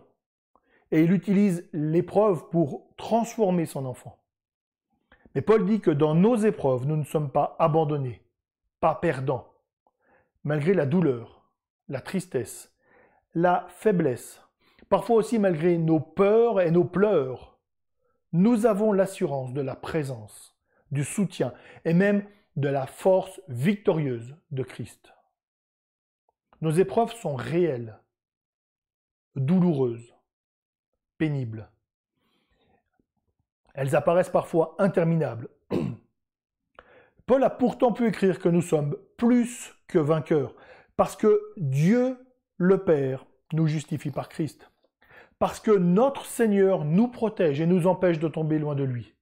Et il utilise l'épreuve pour transformer son enfant. Mais Paul dit que dans nos épreuves, nous ne sommes pas abandonnés, pas perdants, malgré la douleur, la tristesse, la faiblesse, parfois aussi malgré nos peurs et nos pleurs. Nous avons l'assurance de la présence, du soutien et même de la force victorieuse de Christ. Nos épreuves sont réelles, douloureuses, pénibles. Elles apparaissent parfois interminables. Paul a pourtant pu écrire que nous sommes plus que vainqueurs, parce que Dieu le Père nous justifie par Christ, parce que notre Seigneur nous protège et nous empêche de tomber loin de lui,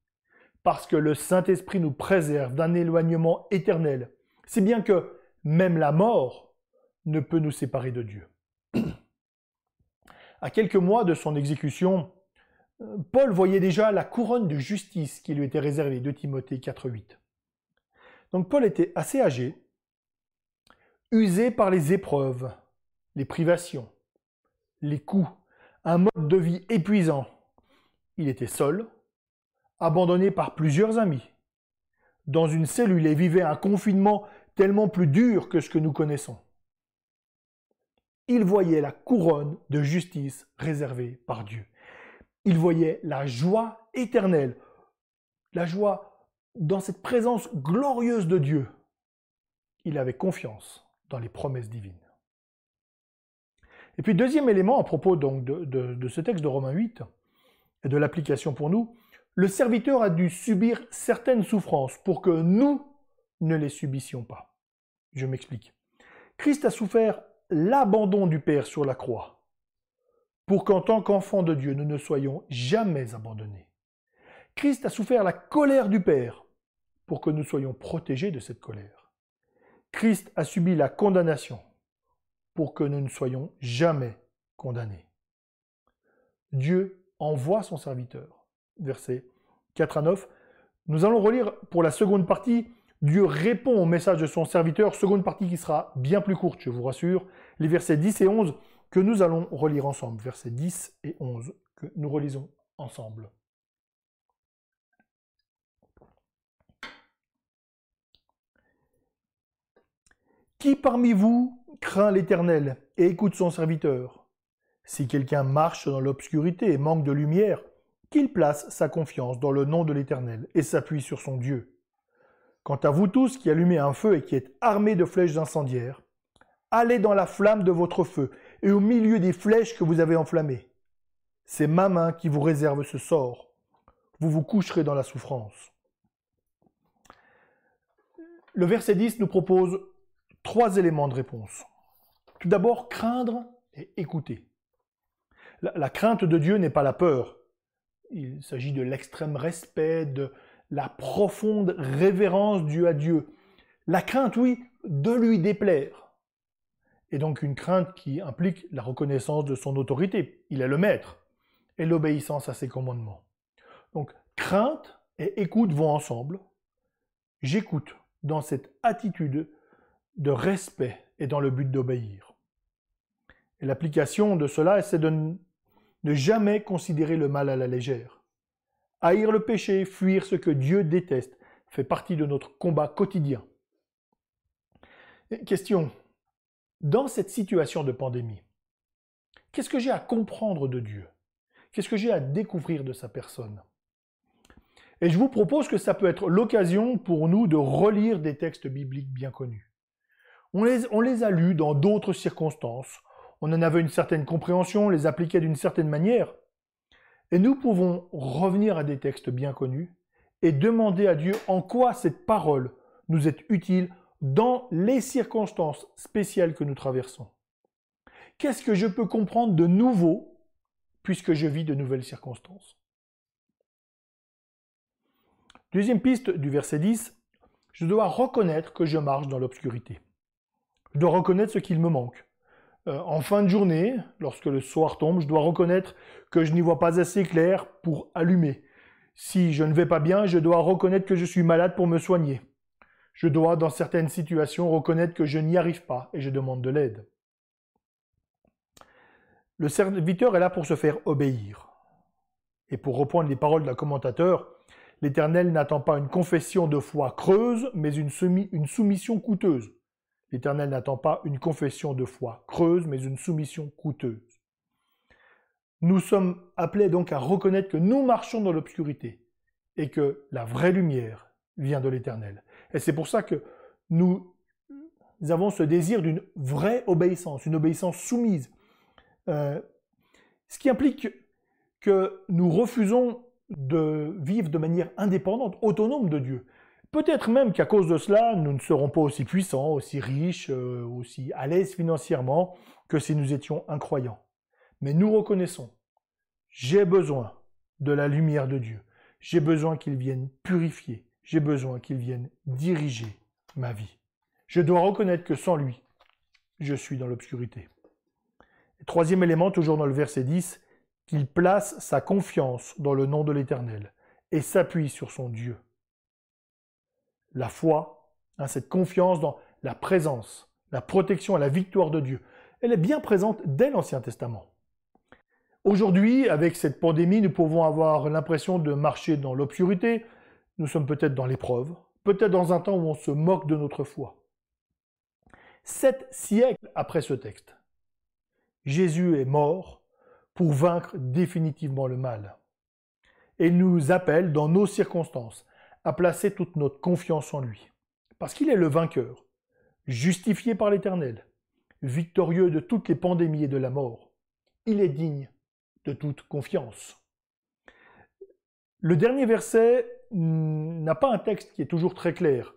parce que le Saint-Esprit nous préserve d'un éloignement éternel, si bien que même la mort ne peut nous séparer de Dieu. À quelques mois de son exécution, euh, Paul voyait déjà la couronne de justice qui lui était réservée de Timothée 4.8. Donc Paul était assez âgé, usé par les épreuves, les privations, les coups, un mode de vie épuisant. Il était seul, abandonné par plusieurs amis. Dans une cellule et vivait un confinement tellement plus dur que ce que nous connaissons. Il voyait la couronne de justice réservée par Dieu. Il voyait la joie éternelle, la joie dans cette présence glorieuse de Dieu. Il avait confiance dans les promesses divines. Et puis deuxième élément à propos donc de, de ce texte de Romains 8 et de l'application pour nous, le serviteur a dû subir certaines souffrances pour que nous ne les subissions pas. Je m'explique. Christ a souffert l'abandon du Père sur la croix, pour qu'en tant qu'enfants de Dieu, nous ne soyons jamais abandonnés. Christ a souffert la colère du Père, pour que nous soyons protégés de cette colère. Christ a subi la condamnation, pour que nous ne soyons jamais condamnés. Dieu envoie son serviteur. Versets 4 à 9. Nous allons relire pour la seconde partie. Dieu répond au message de son serviteur, seconde partie qui sera bien plus courte, je vous rassure les versets 10 et 11 que nous allons relire ensemble. Versets 10 et 11 que nous relisons ensemble. Qui parmi vous craint l'Éternel et écoute son serviteur Si quelqu'un marche dans l'obscurité et manque de lumière, qu'il place sa confiance dans le nom de l'Éternel et s'appuie sur son Dieu. Quant à vous tous qui allumez un feu et qui êtes armés de flèches incendiaires, allez dans la flamme de votre feu, et au milieu des flèches que vous avez enflammées. C'est ma main qui vous réserve ce sort. Vous vous coucherez dans la souffrance. Le verset 10 nous propose trois éléments de réponse. Tout d'abord, craindre et écouter. La, crainte de Dieu n'est pas la peur. Il s'agit de l'extrême respect, de la profonde révérence due à Dieu. La crainte, oui, de lui déplaire et donc une crainte qui implique la reconnaissance de son autorité. Il est le maître, et l'obéissance à ses commandements. Donc crainte et écoute vont ensemble. J'écoute dans cette attitude de respect et dans le but d'obéir. l'application de cela, c'est de ne jamais considérer le mal à la légère. Haïr le péché, fuir ce que Dieu déteste, fait partie de notre combat quotidien. question, dans cette situation de pandémie, qu'est-ce que j'ai à comprendre de Dieu Qu'est-ce que j'ai à découvrir de sa personne Et je vous propose que ça peut être l'occasion pour nous de relire des textes bibliques bien connus. On les, a lus dans d'autres circonstances, on en avait une certaine compréhension, on les appliquait d'une certaine manière. Et nous pouvons revenir à des textes bien connus et demander à Dieu en quoi cette parole nous est utile dans les circonstances spéciales que nous traversons. Qu'est-ce que je peux comprendre de nouveau puisque je vis de nouvelles circonstances Deuxième piste du verset 10, je dois reconnaître que je marche dans l'obscurité. Je dois reconnaître ce qu'il me manque. Euh, en fin de journée, lorsque le soir tombe, je dois reconnaître que je n'y vois pas assez clair pour allumer. Si je ne vais pas bien, je dois reconnaître que je suis malade pour me soigner. Je dois, dans certaines situations, reconnaître que je n'y arrive pas et je demande de l'aide. Le serviteur est là pour se faire obéir. Et pour reprendre les paroles la commentateur, l'Éternel n'attend pas une confession de foi creuse, mais une, une soumission coûteuse. L'Éternel n'attend pas une confession de foi creuse, mais une soumission coûteuse. Nous sommes appelés donc à reconnaître que nous marchons dans l'obscurité et que la vraie lumière vient de l'Éternel. Et c'est pour ça que nous avons ce désir d'une vraie obéissance, une obéissance soumise. Euh, ce qui implique que nous refusons de vivre de manière indépendante, autonome de Dieu. Peut-être même qu'à cause de cela, nous ne serons pas aussi puissants, aussi riches, euh, aussi à l'aise financièrement que si nous étions incroyants. Mais nous reconnaissons, j'ai besoin de la lumière de Dieu. J'ai besoin qu'il vienne purifier, j'ai besoin qu'il vienne diriger ma vie. Je dois reconnaître que sans lui, je suis dans l'obscurité. Troisième élément, toujours dans le verset 10, qu'il place sa confiance dans le nom de l'Éternel et s'appuie sur son Dieu. La foi, hein, cette confiance dans la présence, la protection et la victoire de Dieu, elle est bien présente dès l'Ancien Testament. Aujourd'hui, avec cette pandémie, nous pouvons avoir l'impression de marcher dans l'obscurité, nous sommes peut-être dans l'épreuve, peut-être dans un temps où on se moque de notre foi. Sept siècles après ce texte, Jésus est mort pour vaincre définitivement le mal. Et il nous appelle, dans nos circonstances, à placer toute notre confiance en lui. Parce qu'il est le vainqueur, justifié par l'Éternel, victorieux de toutes les pandémies et de la mort. Il est digne de toute confiance. Le dernier verset n'a pas un texte qui est toujours très clair.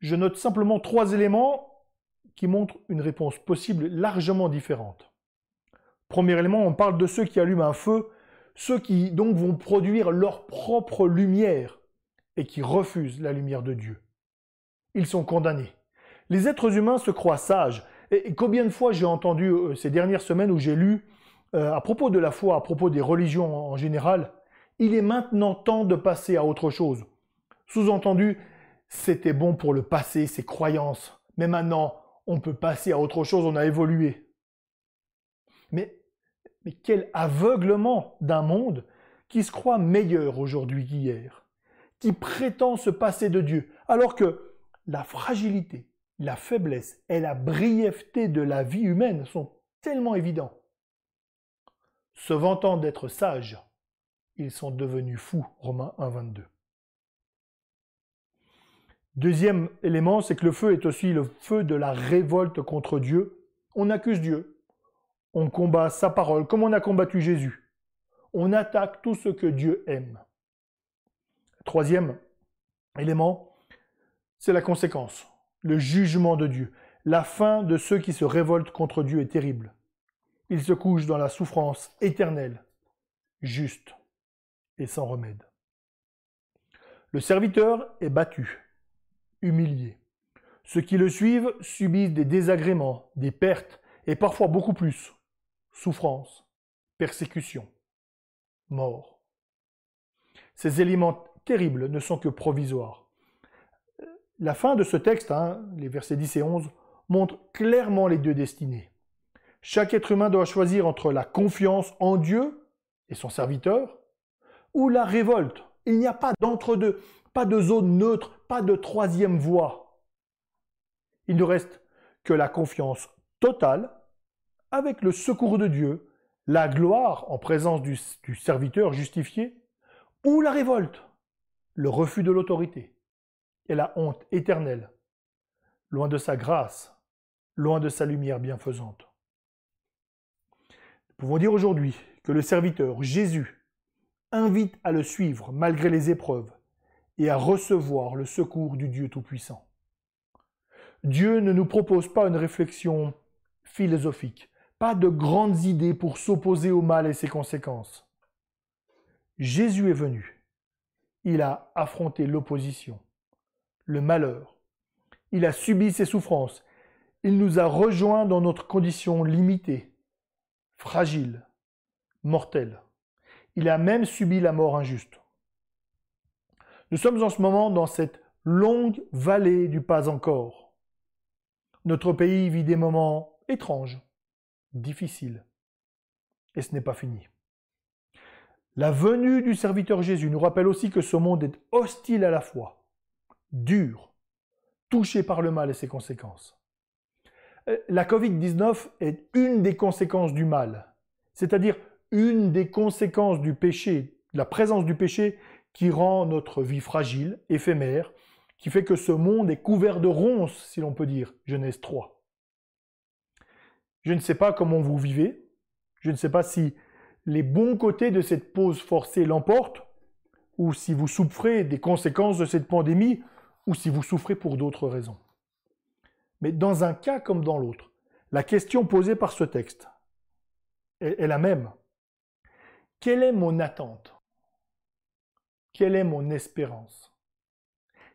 Je note simplement trois éléments qui montrent une réponse possible largement différente. Premier élément, on parle de ceux qui allument un feu, ceux qui donc vont produire leur propre lumière et qui refusent la lumière de Dieu. Ils sont condamnés. Les êtres humains se croient sages. Et combien de fois j'ai entendu euh, ces dernières semaines où j'ai lu euh, à propos de la foi, à propos des religions en général, il est maintenant temps de passer à autre chose. Sous-entendu, c'était bon pour le passé, ses croyances, mais maintenant, on peut passer à autre chose, on a évolué. Mais, mais quel aveuglement d'un monde qui se croit meilleur aujourd'hui qu'hier, qui prétend se passer de Dieu, alors que la fragilité, la faiblesse et la brièveté de la vie humaine sont tellement évidents. Se vantant d'être sage, ils sont devenus fous. Romains 1, 22. Deuxième élément, c'est que le feu est aussi le feu de la révolte contre Dieu. On accuse Dieu. On combat sa parole comme on a combattu Jésus. On attaque tout ce que Dieu aime. Troisième élément, c'est la conséquence, le jugement de Dieu. La fin de ceux qui se révoltent contre Dieu est terrible. Ils se couchent dans la souffrance éternelle, juste et sans remède. Le serviteur est battu, humilié. Ceux qui le suivent subissent des désagréments, des pertes, et parfois beaucoup plus. Souffrance, persécution, mort. Ces éléments terribles ne sont que provisoires. La fin de ce texte, hein, les versets 10 et 11, montre clairement les deux destinées. Chaque être humain doit choisir entre la confiance en Dieu et son serviteur, ou la révolte. Il n'y a pas d'entre-deux, pas de zone neutre, pas de troisième voie. Il ne reste que la confiance totale avec le secours de Dieu, la gloire en présence du, serviteur justifié, ou la révolte, le refus de l'autorité et la honte éternelle, loin de sa grâce, loin de sa lumière bienfaisante. Nous pouvons dire aujourd'hui que le serviteur Jésus invite à le suivre malgré les épreuves et à recevoir le secours du Dieu Tout-Puissant. Dieu ne nous propose pas une réflexion philosophique, pas de grandes idées pour s'opposer au mal et ses conséquences. Jésus est venu. Il a affronté l'opposition, le malheur. Il a subi ses souffrances. Il nous a rejoints dans notre condition limitée, fragile, mortelle. Il a même subi la mort injuste. Nous sommes en ce moment dans cette longue vallée du pas encore. Notre pays vit des moments étranges, difficiles. Et ce n'est pas fini. La venue du serviteur Jésus nous rappelle aussi que ce monde est hostile à la foi, dur, touché par le mal et ses conséquences. Euh, la Covid-19 est une des conséquences du mal, c'est-à-dire une des conséquences du péché, la présence du péché qui rend notre vie fragile, éphémère, qui fait que ce monde est couvert de ronces, si l'on peut dire, Genèse 3. Je ne sais pas comment vous vivez, je ne sais pas si les bons côtés de cette pause forcée l'emportent, ou si vous souffrez des conséquences de cette pandémie, ou si vous souffrez pour d'autres raisons. Mais dans un cas comme dans l'autre, la question posée par ce texte est, est la même. Quelle est mon attente Quelle est mon espérance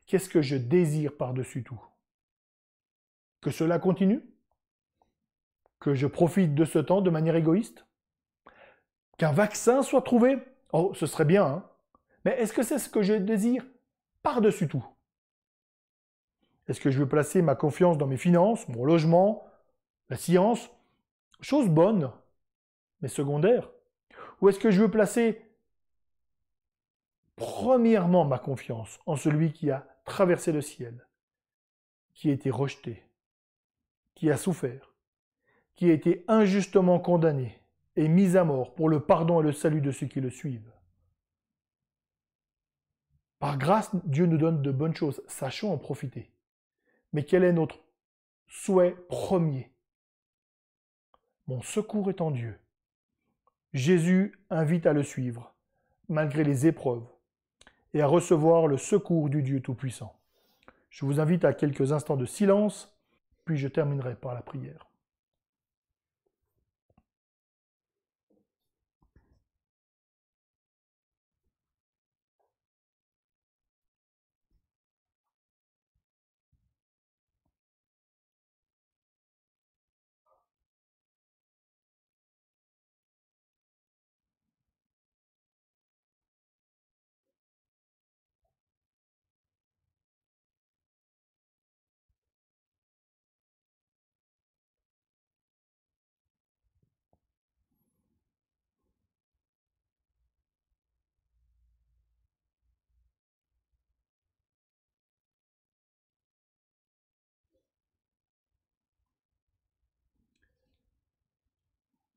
Qu'est-ce que je désire par-dessus tout Que cela continue Que je profite de ce temps de manière égoïste Qu'un vaccin soit trouvé Oh, ce serait bien, hein Mais est-ce que c'est ce que je désire par-dessus tout Est-ce que je veux placer ma confiance dans mes finances, mon logement, la science Chose bonne, mais secondaire où est-ce que je veux placer premièrement ma confiance en celui qui a traversé le ciel, qui a été rejeté, qui a souffert, qui a été injustement condamné et mis à mort pour le pardon et le salut de ceux qui le suivent. Par grâce, Dieu nous donne de bonnes choses, sachons en profiter. Mais quel est notre souhait premier Mon secours est en Dieu, Jésus invite à le suivre, malgré les épreuves, et à recevoir le secours du Dieu Tout-Puissant. Je vous invite à quelques instants de silence, puis je terminerai par la prière.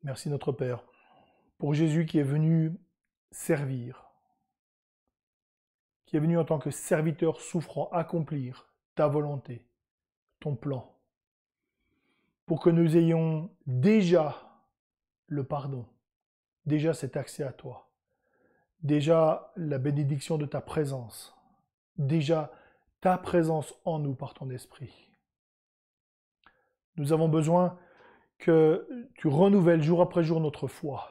Merci notre Père pour Jésus qui est venu servir, qui est venu en tant que serviteur souffrant accomplir ta volonté, ton plan, pour que nous ayons déjà le pardon, déjà cet accès à toi, déjà la bénédiction de ta présence, déjà ta présence en nous par ton esprit. Nous avons besoin que tu renouvelles jour après jour notre foi,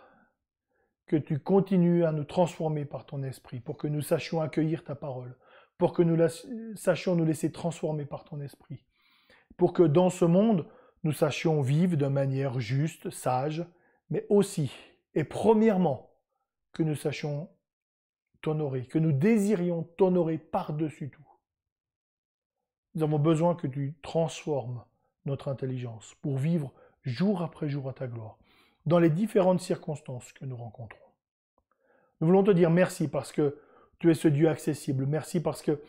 que tu continues à nous transformer par ton esprit, pour que nous sachions accueillir ta parole, pour que nous sachions nous laisser transformer par ton esprit, pour que dans ce monde, nous sachions vivre de manière juste, sage, mais aussi, et premièrement, que nous sachions t'honorer, que nous désirions t'honorer par-dessus tout. Nous avons besoin que tu transformes notre intelligence pour vivre jour après jour à ta gloire, dans les différentes circonstances que nous rencontrons. Nous voulons te dire merci parce que tu es ce Dieu accessible. Merci parce que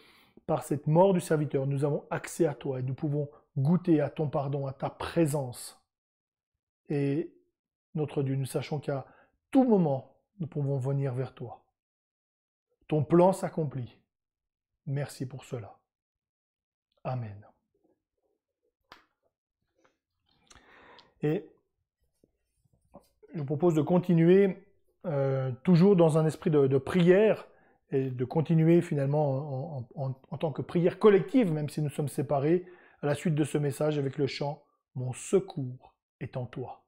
par cette mort du serviteur, nous avons accès à toi et nous pouvons goûter à ton pardon, à ta présence. Et notre Dieu, nous sachons qu'à tout moment, nous pouvons venir vers toi. Ton plan s'accomplit. Merci pour cela. Amen. Et je vous propose de continuer euh, toujours dans un esprit de, prière et de continuer finalement en, tant que prière collective, même si nous sommes séparés, à la suite de ce message avec le chant Mon secours est en toi.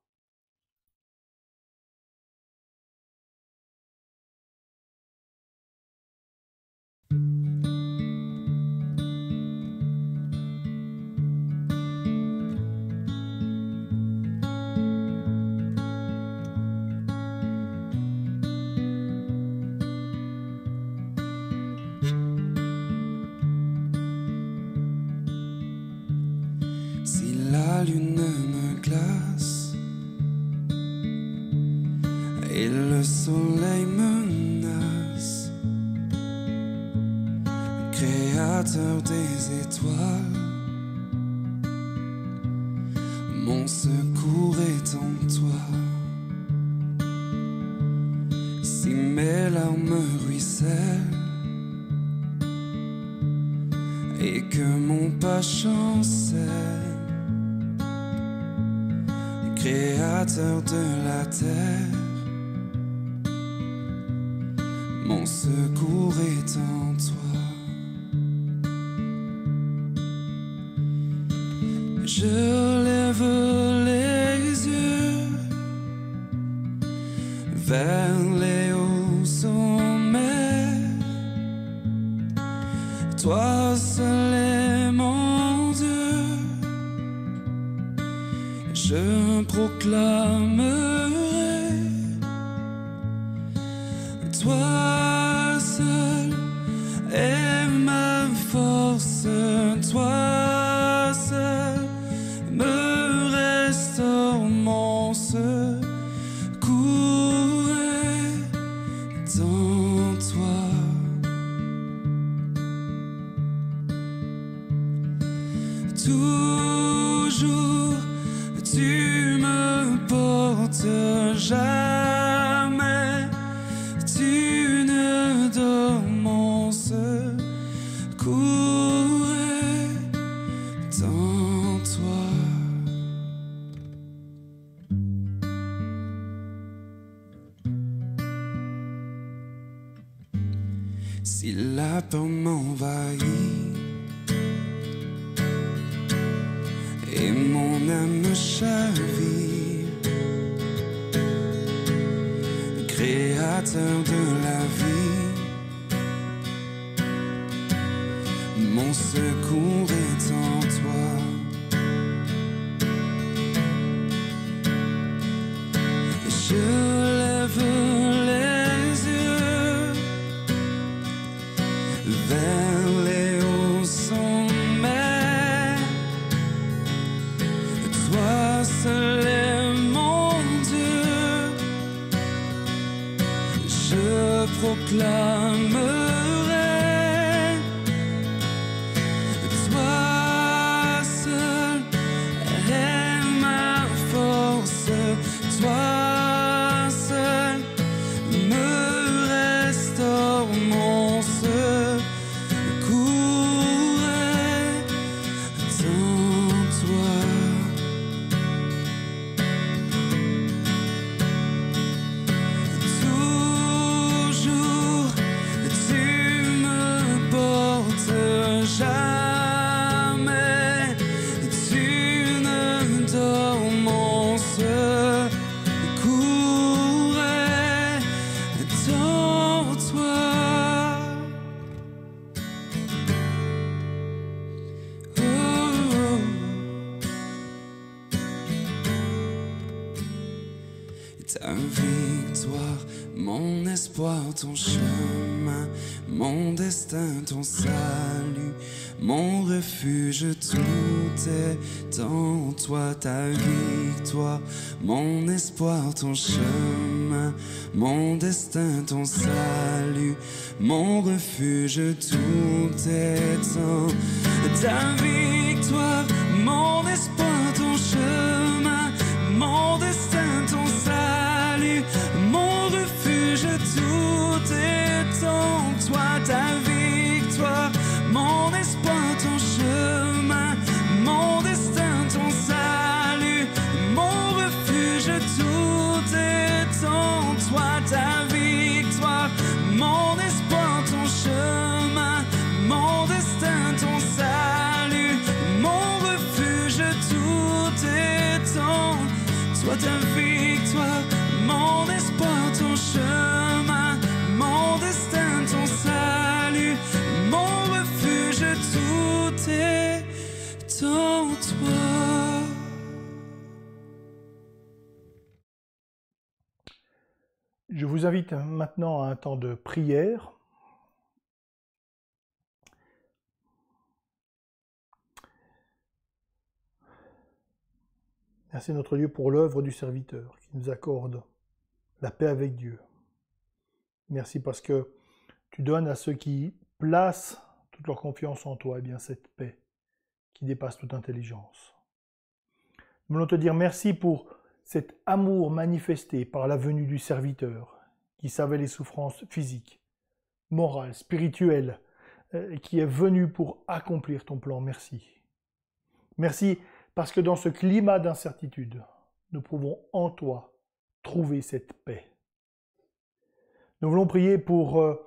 créateur de la terre, mon secours est en toi. ton chemin, mon destin, ton salut, mon refuge, tout est en toi, ta victoire, mon espoir, ton chemin, mon destin, ton salut, mon refuge, tout est en ta victoire, mon espoir. vous invite maintenant à un temps de prière. Merci notre Dieu pour l'œuvre du serviteur qui nous accorde la paix avec Dieu. Merci parce que tu donnes à ceux qui placent toute leur confiance en toi, eh bien cette paix qui dépasse toute intelligence. Nous voulons te dire merci pour cet amour manifesté par la venue du serviteur, qui savait les souffrances physiques, morales, spirituelles, euh, qui est venu pour accomplir ton plan. Merci. Merci parce que dans ce climat d'incertitude, nous pouvons en toi trouver cette paix. Nous voulons prier pour euh,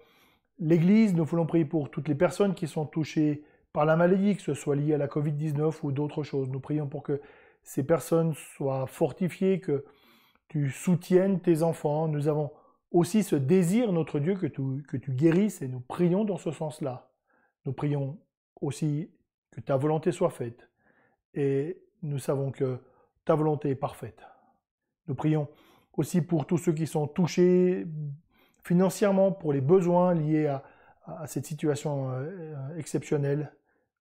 l'Église, nous voulons prier pour toutes les personnes qui sont touchées par la maladie, que ce soit lié à la Covid-19 ou d'autres choses. Nous prions pour que ces personnes soient fortifiées, que tu soutiennes tes enfants. Nous avons aussi ce désir, notre Dieu, que tu, que guérisses et nous prions dans ce sens-là. Nous prions aussi que ta volonté soit faite et nous savons que ta volonté est parfaite. Nous prions aussi pour tous ceux qui sont touchés financièrement, pour les besoins liés à, cette situation euh, exceptionnelle.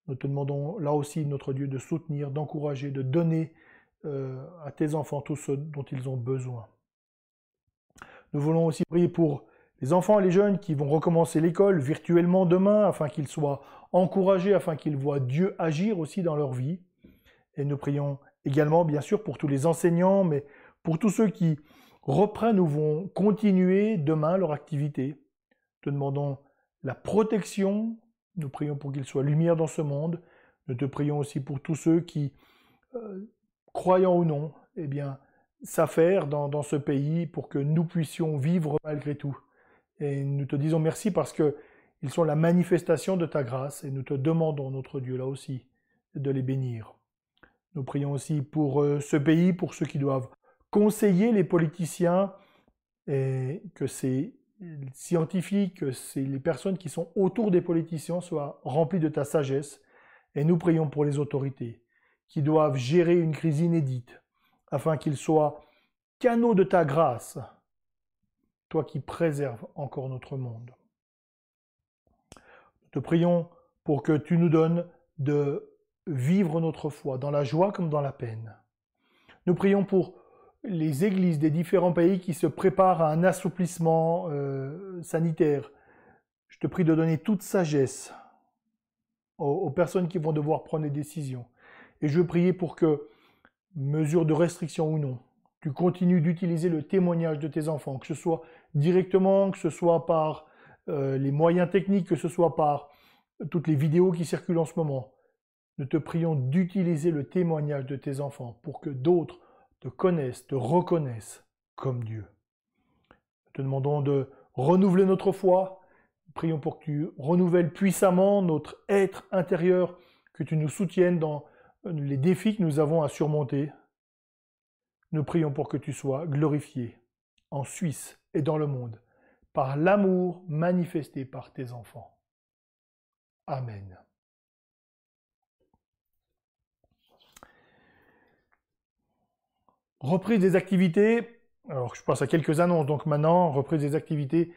Nous te demandons là aussi, notre Dieu, de soutenir, d'encourager, de donner euh, à tes enfants tout ce dont ils ont besoin. Nous voulons aussi prier pour les enfants et les jeunes qui vont recommencer l'école virtuellement demain, afin qu'ils soient encouragés, afin qu'ils voient Dieu agir aussi dans leur vie. Et nous prions également, bien sûr, pour tous les enseignants, mais pour tous ceux qui reprennent ou vont continuer demain leur activité. Te demandons la protection. Nous prions pour qu'il soient lumière dans ce monde. Nous te prions aussi pour tous ceux qui, euh, croyant croyants ou non, eh bien, s'affaire dans, dans, ce pays pour que nous puissions vivre malgré tout. Et nous te disons merci parce que ils sont la manifestation de ta grâce et nous te demandons, notre Dieu, là aussi, de les bénir. Nous prions aussi pour euh, ce pays, pour ceux qui doivent conseiller les politiciens, et que ces scientifiques, que les personnes qui sont autour des politiciens soient remplies de ta sagesse. Et nous prions pour les autorités qui doivent gérer une crise inédite, afin qu'il soit canot de ta grâce, toi qui préserves encore notre monde. Nous te prions pour que tu nous donnes de vivre notre foi dans la joie comme dans la peine. Nous prions pour les églises des différents pays qui se préparent à un assouplissement euh, sanitaire. Je te prie de donner toute sagesse aux, personnes qui vont devoir prendre des décisions. Et je veux pour que mesure de restriction ou non, tu continues d'utiliser le témoignage de tes enfants, que ce soit directement, que ce soit par euh, les moyens techniques, que ce soit par euh, toutes les vidéos qui circulent en ce moment. Nous te prions d'utiliser le témoignage de tes enfants pour que d'autres te connaissent, te reconnaissent comme Dieu. Nous te demandons de renouveler notre foi. Prions pour que tu renouvelles puissamment notre être intérieur, que tu nous soutiennes dans les défis que nous avons à surmonter. Nous prions pour que tu sois glorifié en Suisse et dans le monde par l'amour manifesté par tes enfants. Amen. Reprise des activités. Alors, je passe à quelques annonces. Donc, maintenant, reprise des activités.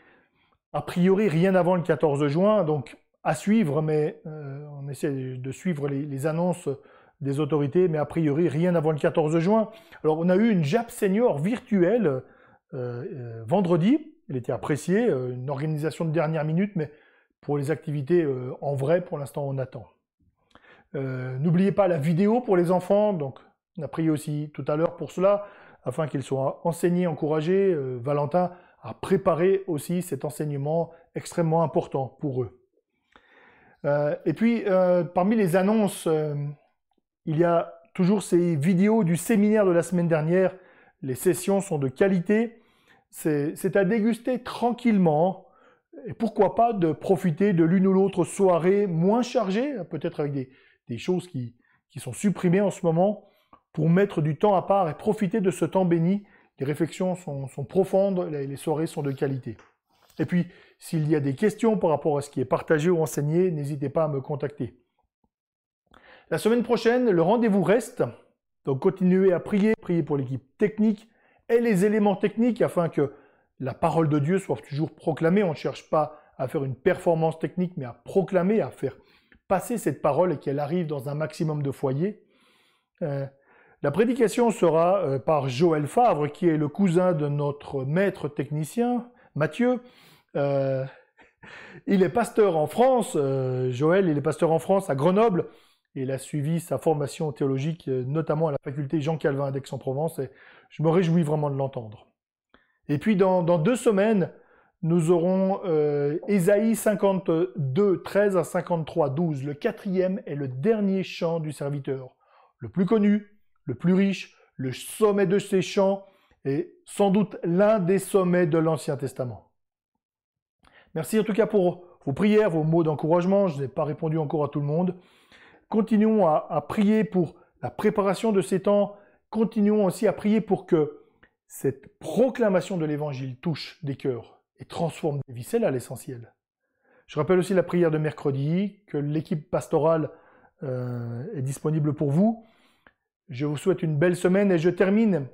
A priori, rien avant le 14 juin. Donc, à suivre, mais euh, on essaie de suivre les annonces des autorités, mais a priori rien avant le 14 juin. Alors on a eu une JAP senior virtuelle euh, euh, vendredi, elle était appréciée, euh, une organisation de dernière minute, mais pour les activités en vrai, pour l'instant on attend. N'oubliez pas la vidéo pour les enfants, donc on a prié aussi tout à l'heure pour cela, afin qu'ils soient enseignés, encouragés. Valentin a préparé aussi cet enseignement extrêmement important pour eux. et puis parmi les annonces il y a toujours ces vidéos du séminaire de la semaine dernière. Les sessions sont de qualité. C'est à déguster tranquillement. Et pourquoi pas de profiter de l'une ou l'autre soirée moins chargée, peut-être avec des, choses qui, sont supprimées en ce moment, pour mettre du temps à part et profiter de ce temps béni. Les réflexions sont, profondes, les soirées sont de qualité. Et puis, s'il y a des questions par rapport à ce qui est partagé ou enseigné, n'hésitez pas à me contacter. La semaine prochaine, le rendez-vous reste. Donc continuez à prier, priez pour l'équipe technique et les éléments techniques afin que la parole de Dieu soit toujours proclamée. On ne cherche pas à faire une performance technique, mais à proclamer, à faire passer cette parole et qu'elle arrive dans un maximum de foyers. Euh, la prédication sera euh, par Joël Favre, qui est le cousin de notre maître technicien, Mathieu. Euh, il est pasteur en France, Joël, il est pasteur en France à Grenoble et il a suivi sa formation théologique, euh, notamment à la faculté Jean Calvin d'Aix-en-Provence, et je me réjouis vraiment de l'entendre. Et puis dans, deux semaines, nous aurons euh, Ésaïe 52, 13 à 53, 12, le quatrième et le dernier chant du serviteur, le plus connu, le plus riche, le sommet de ces chants, et sans doute l'un des sommets de l'Ancien Testament. Merci en tout cas pour vos prières, vos mots d'encouragement, je n'ai pas répondu encore à tout le monde. Continuons à, prier pour la préparation de ces temps. Continuons aussi à prier pour que cette proclamation de l'évangile touche des cœurs et transforme des vies. à là l'essentiel. Je rappelle aussi la prière de mercredi, que l'équipe pastorale euh, est disponible pour vous. Je vous souhaite une belle semaine et je termine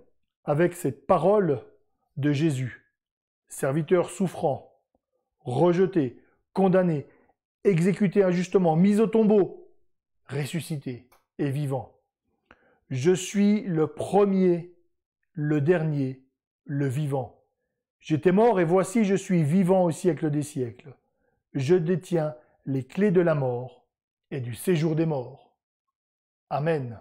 avec cette parole de Jésus. Serviteur souffrant, rejeté, condamné, exécuté injustement, mis au tombeau, ressuscité et vivant. Je suis le premier, le dernier, le vivant. J'étais mort et voici je suis vivant au siècle des siècles. Je détiens les clés de la mort et du séjour des morts. Amen.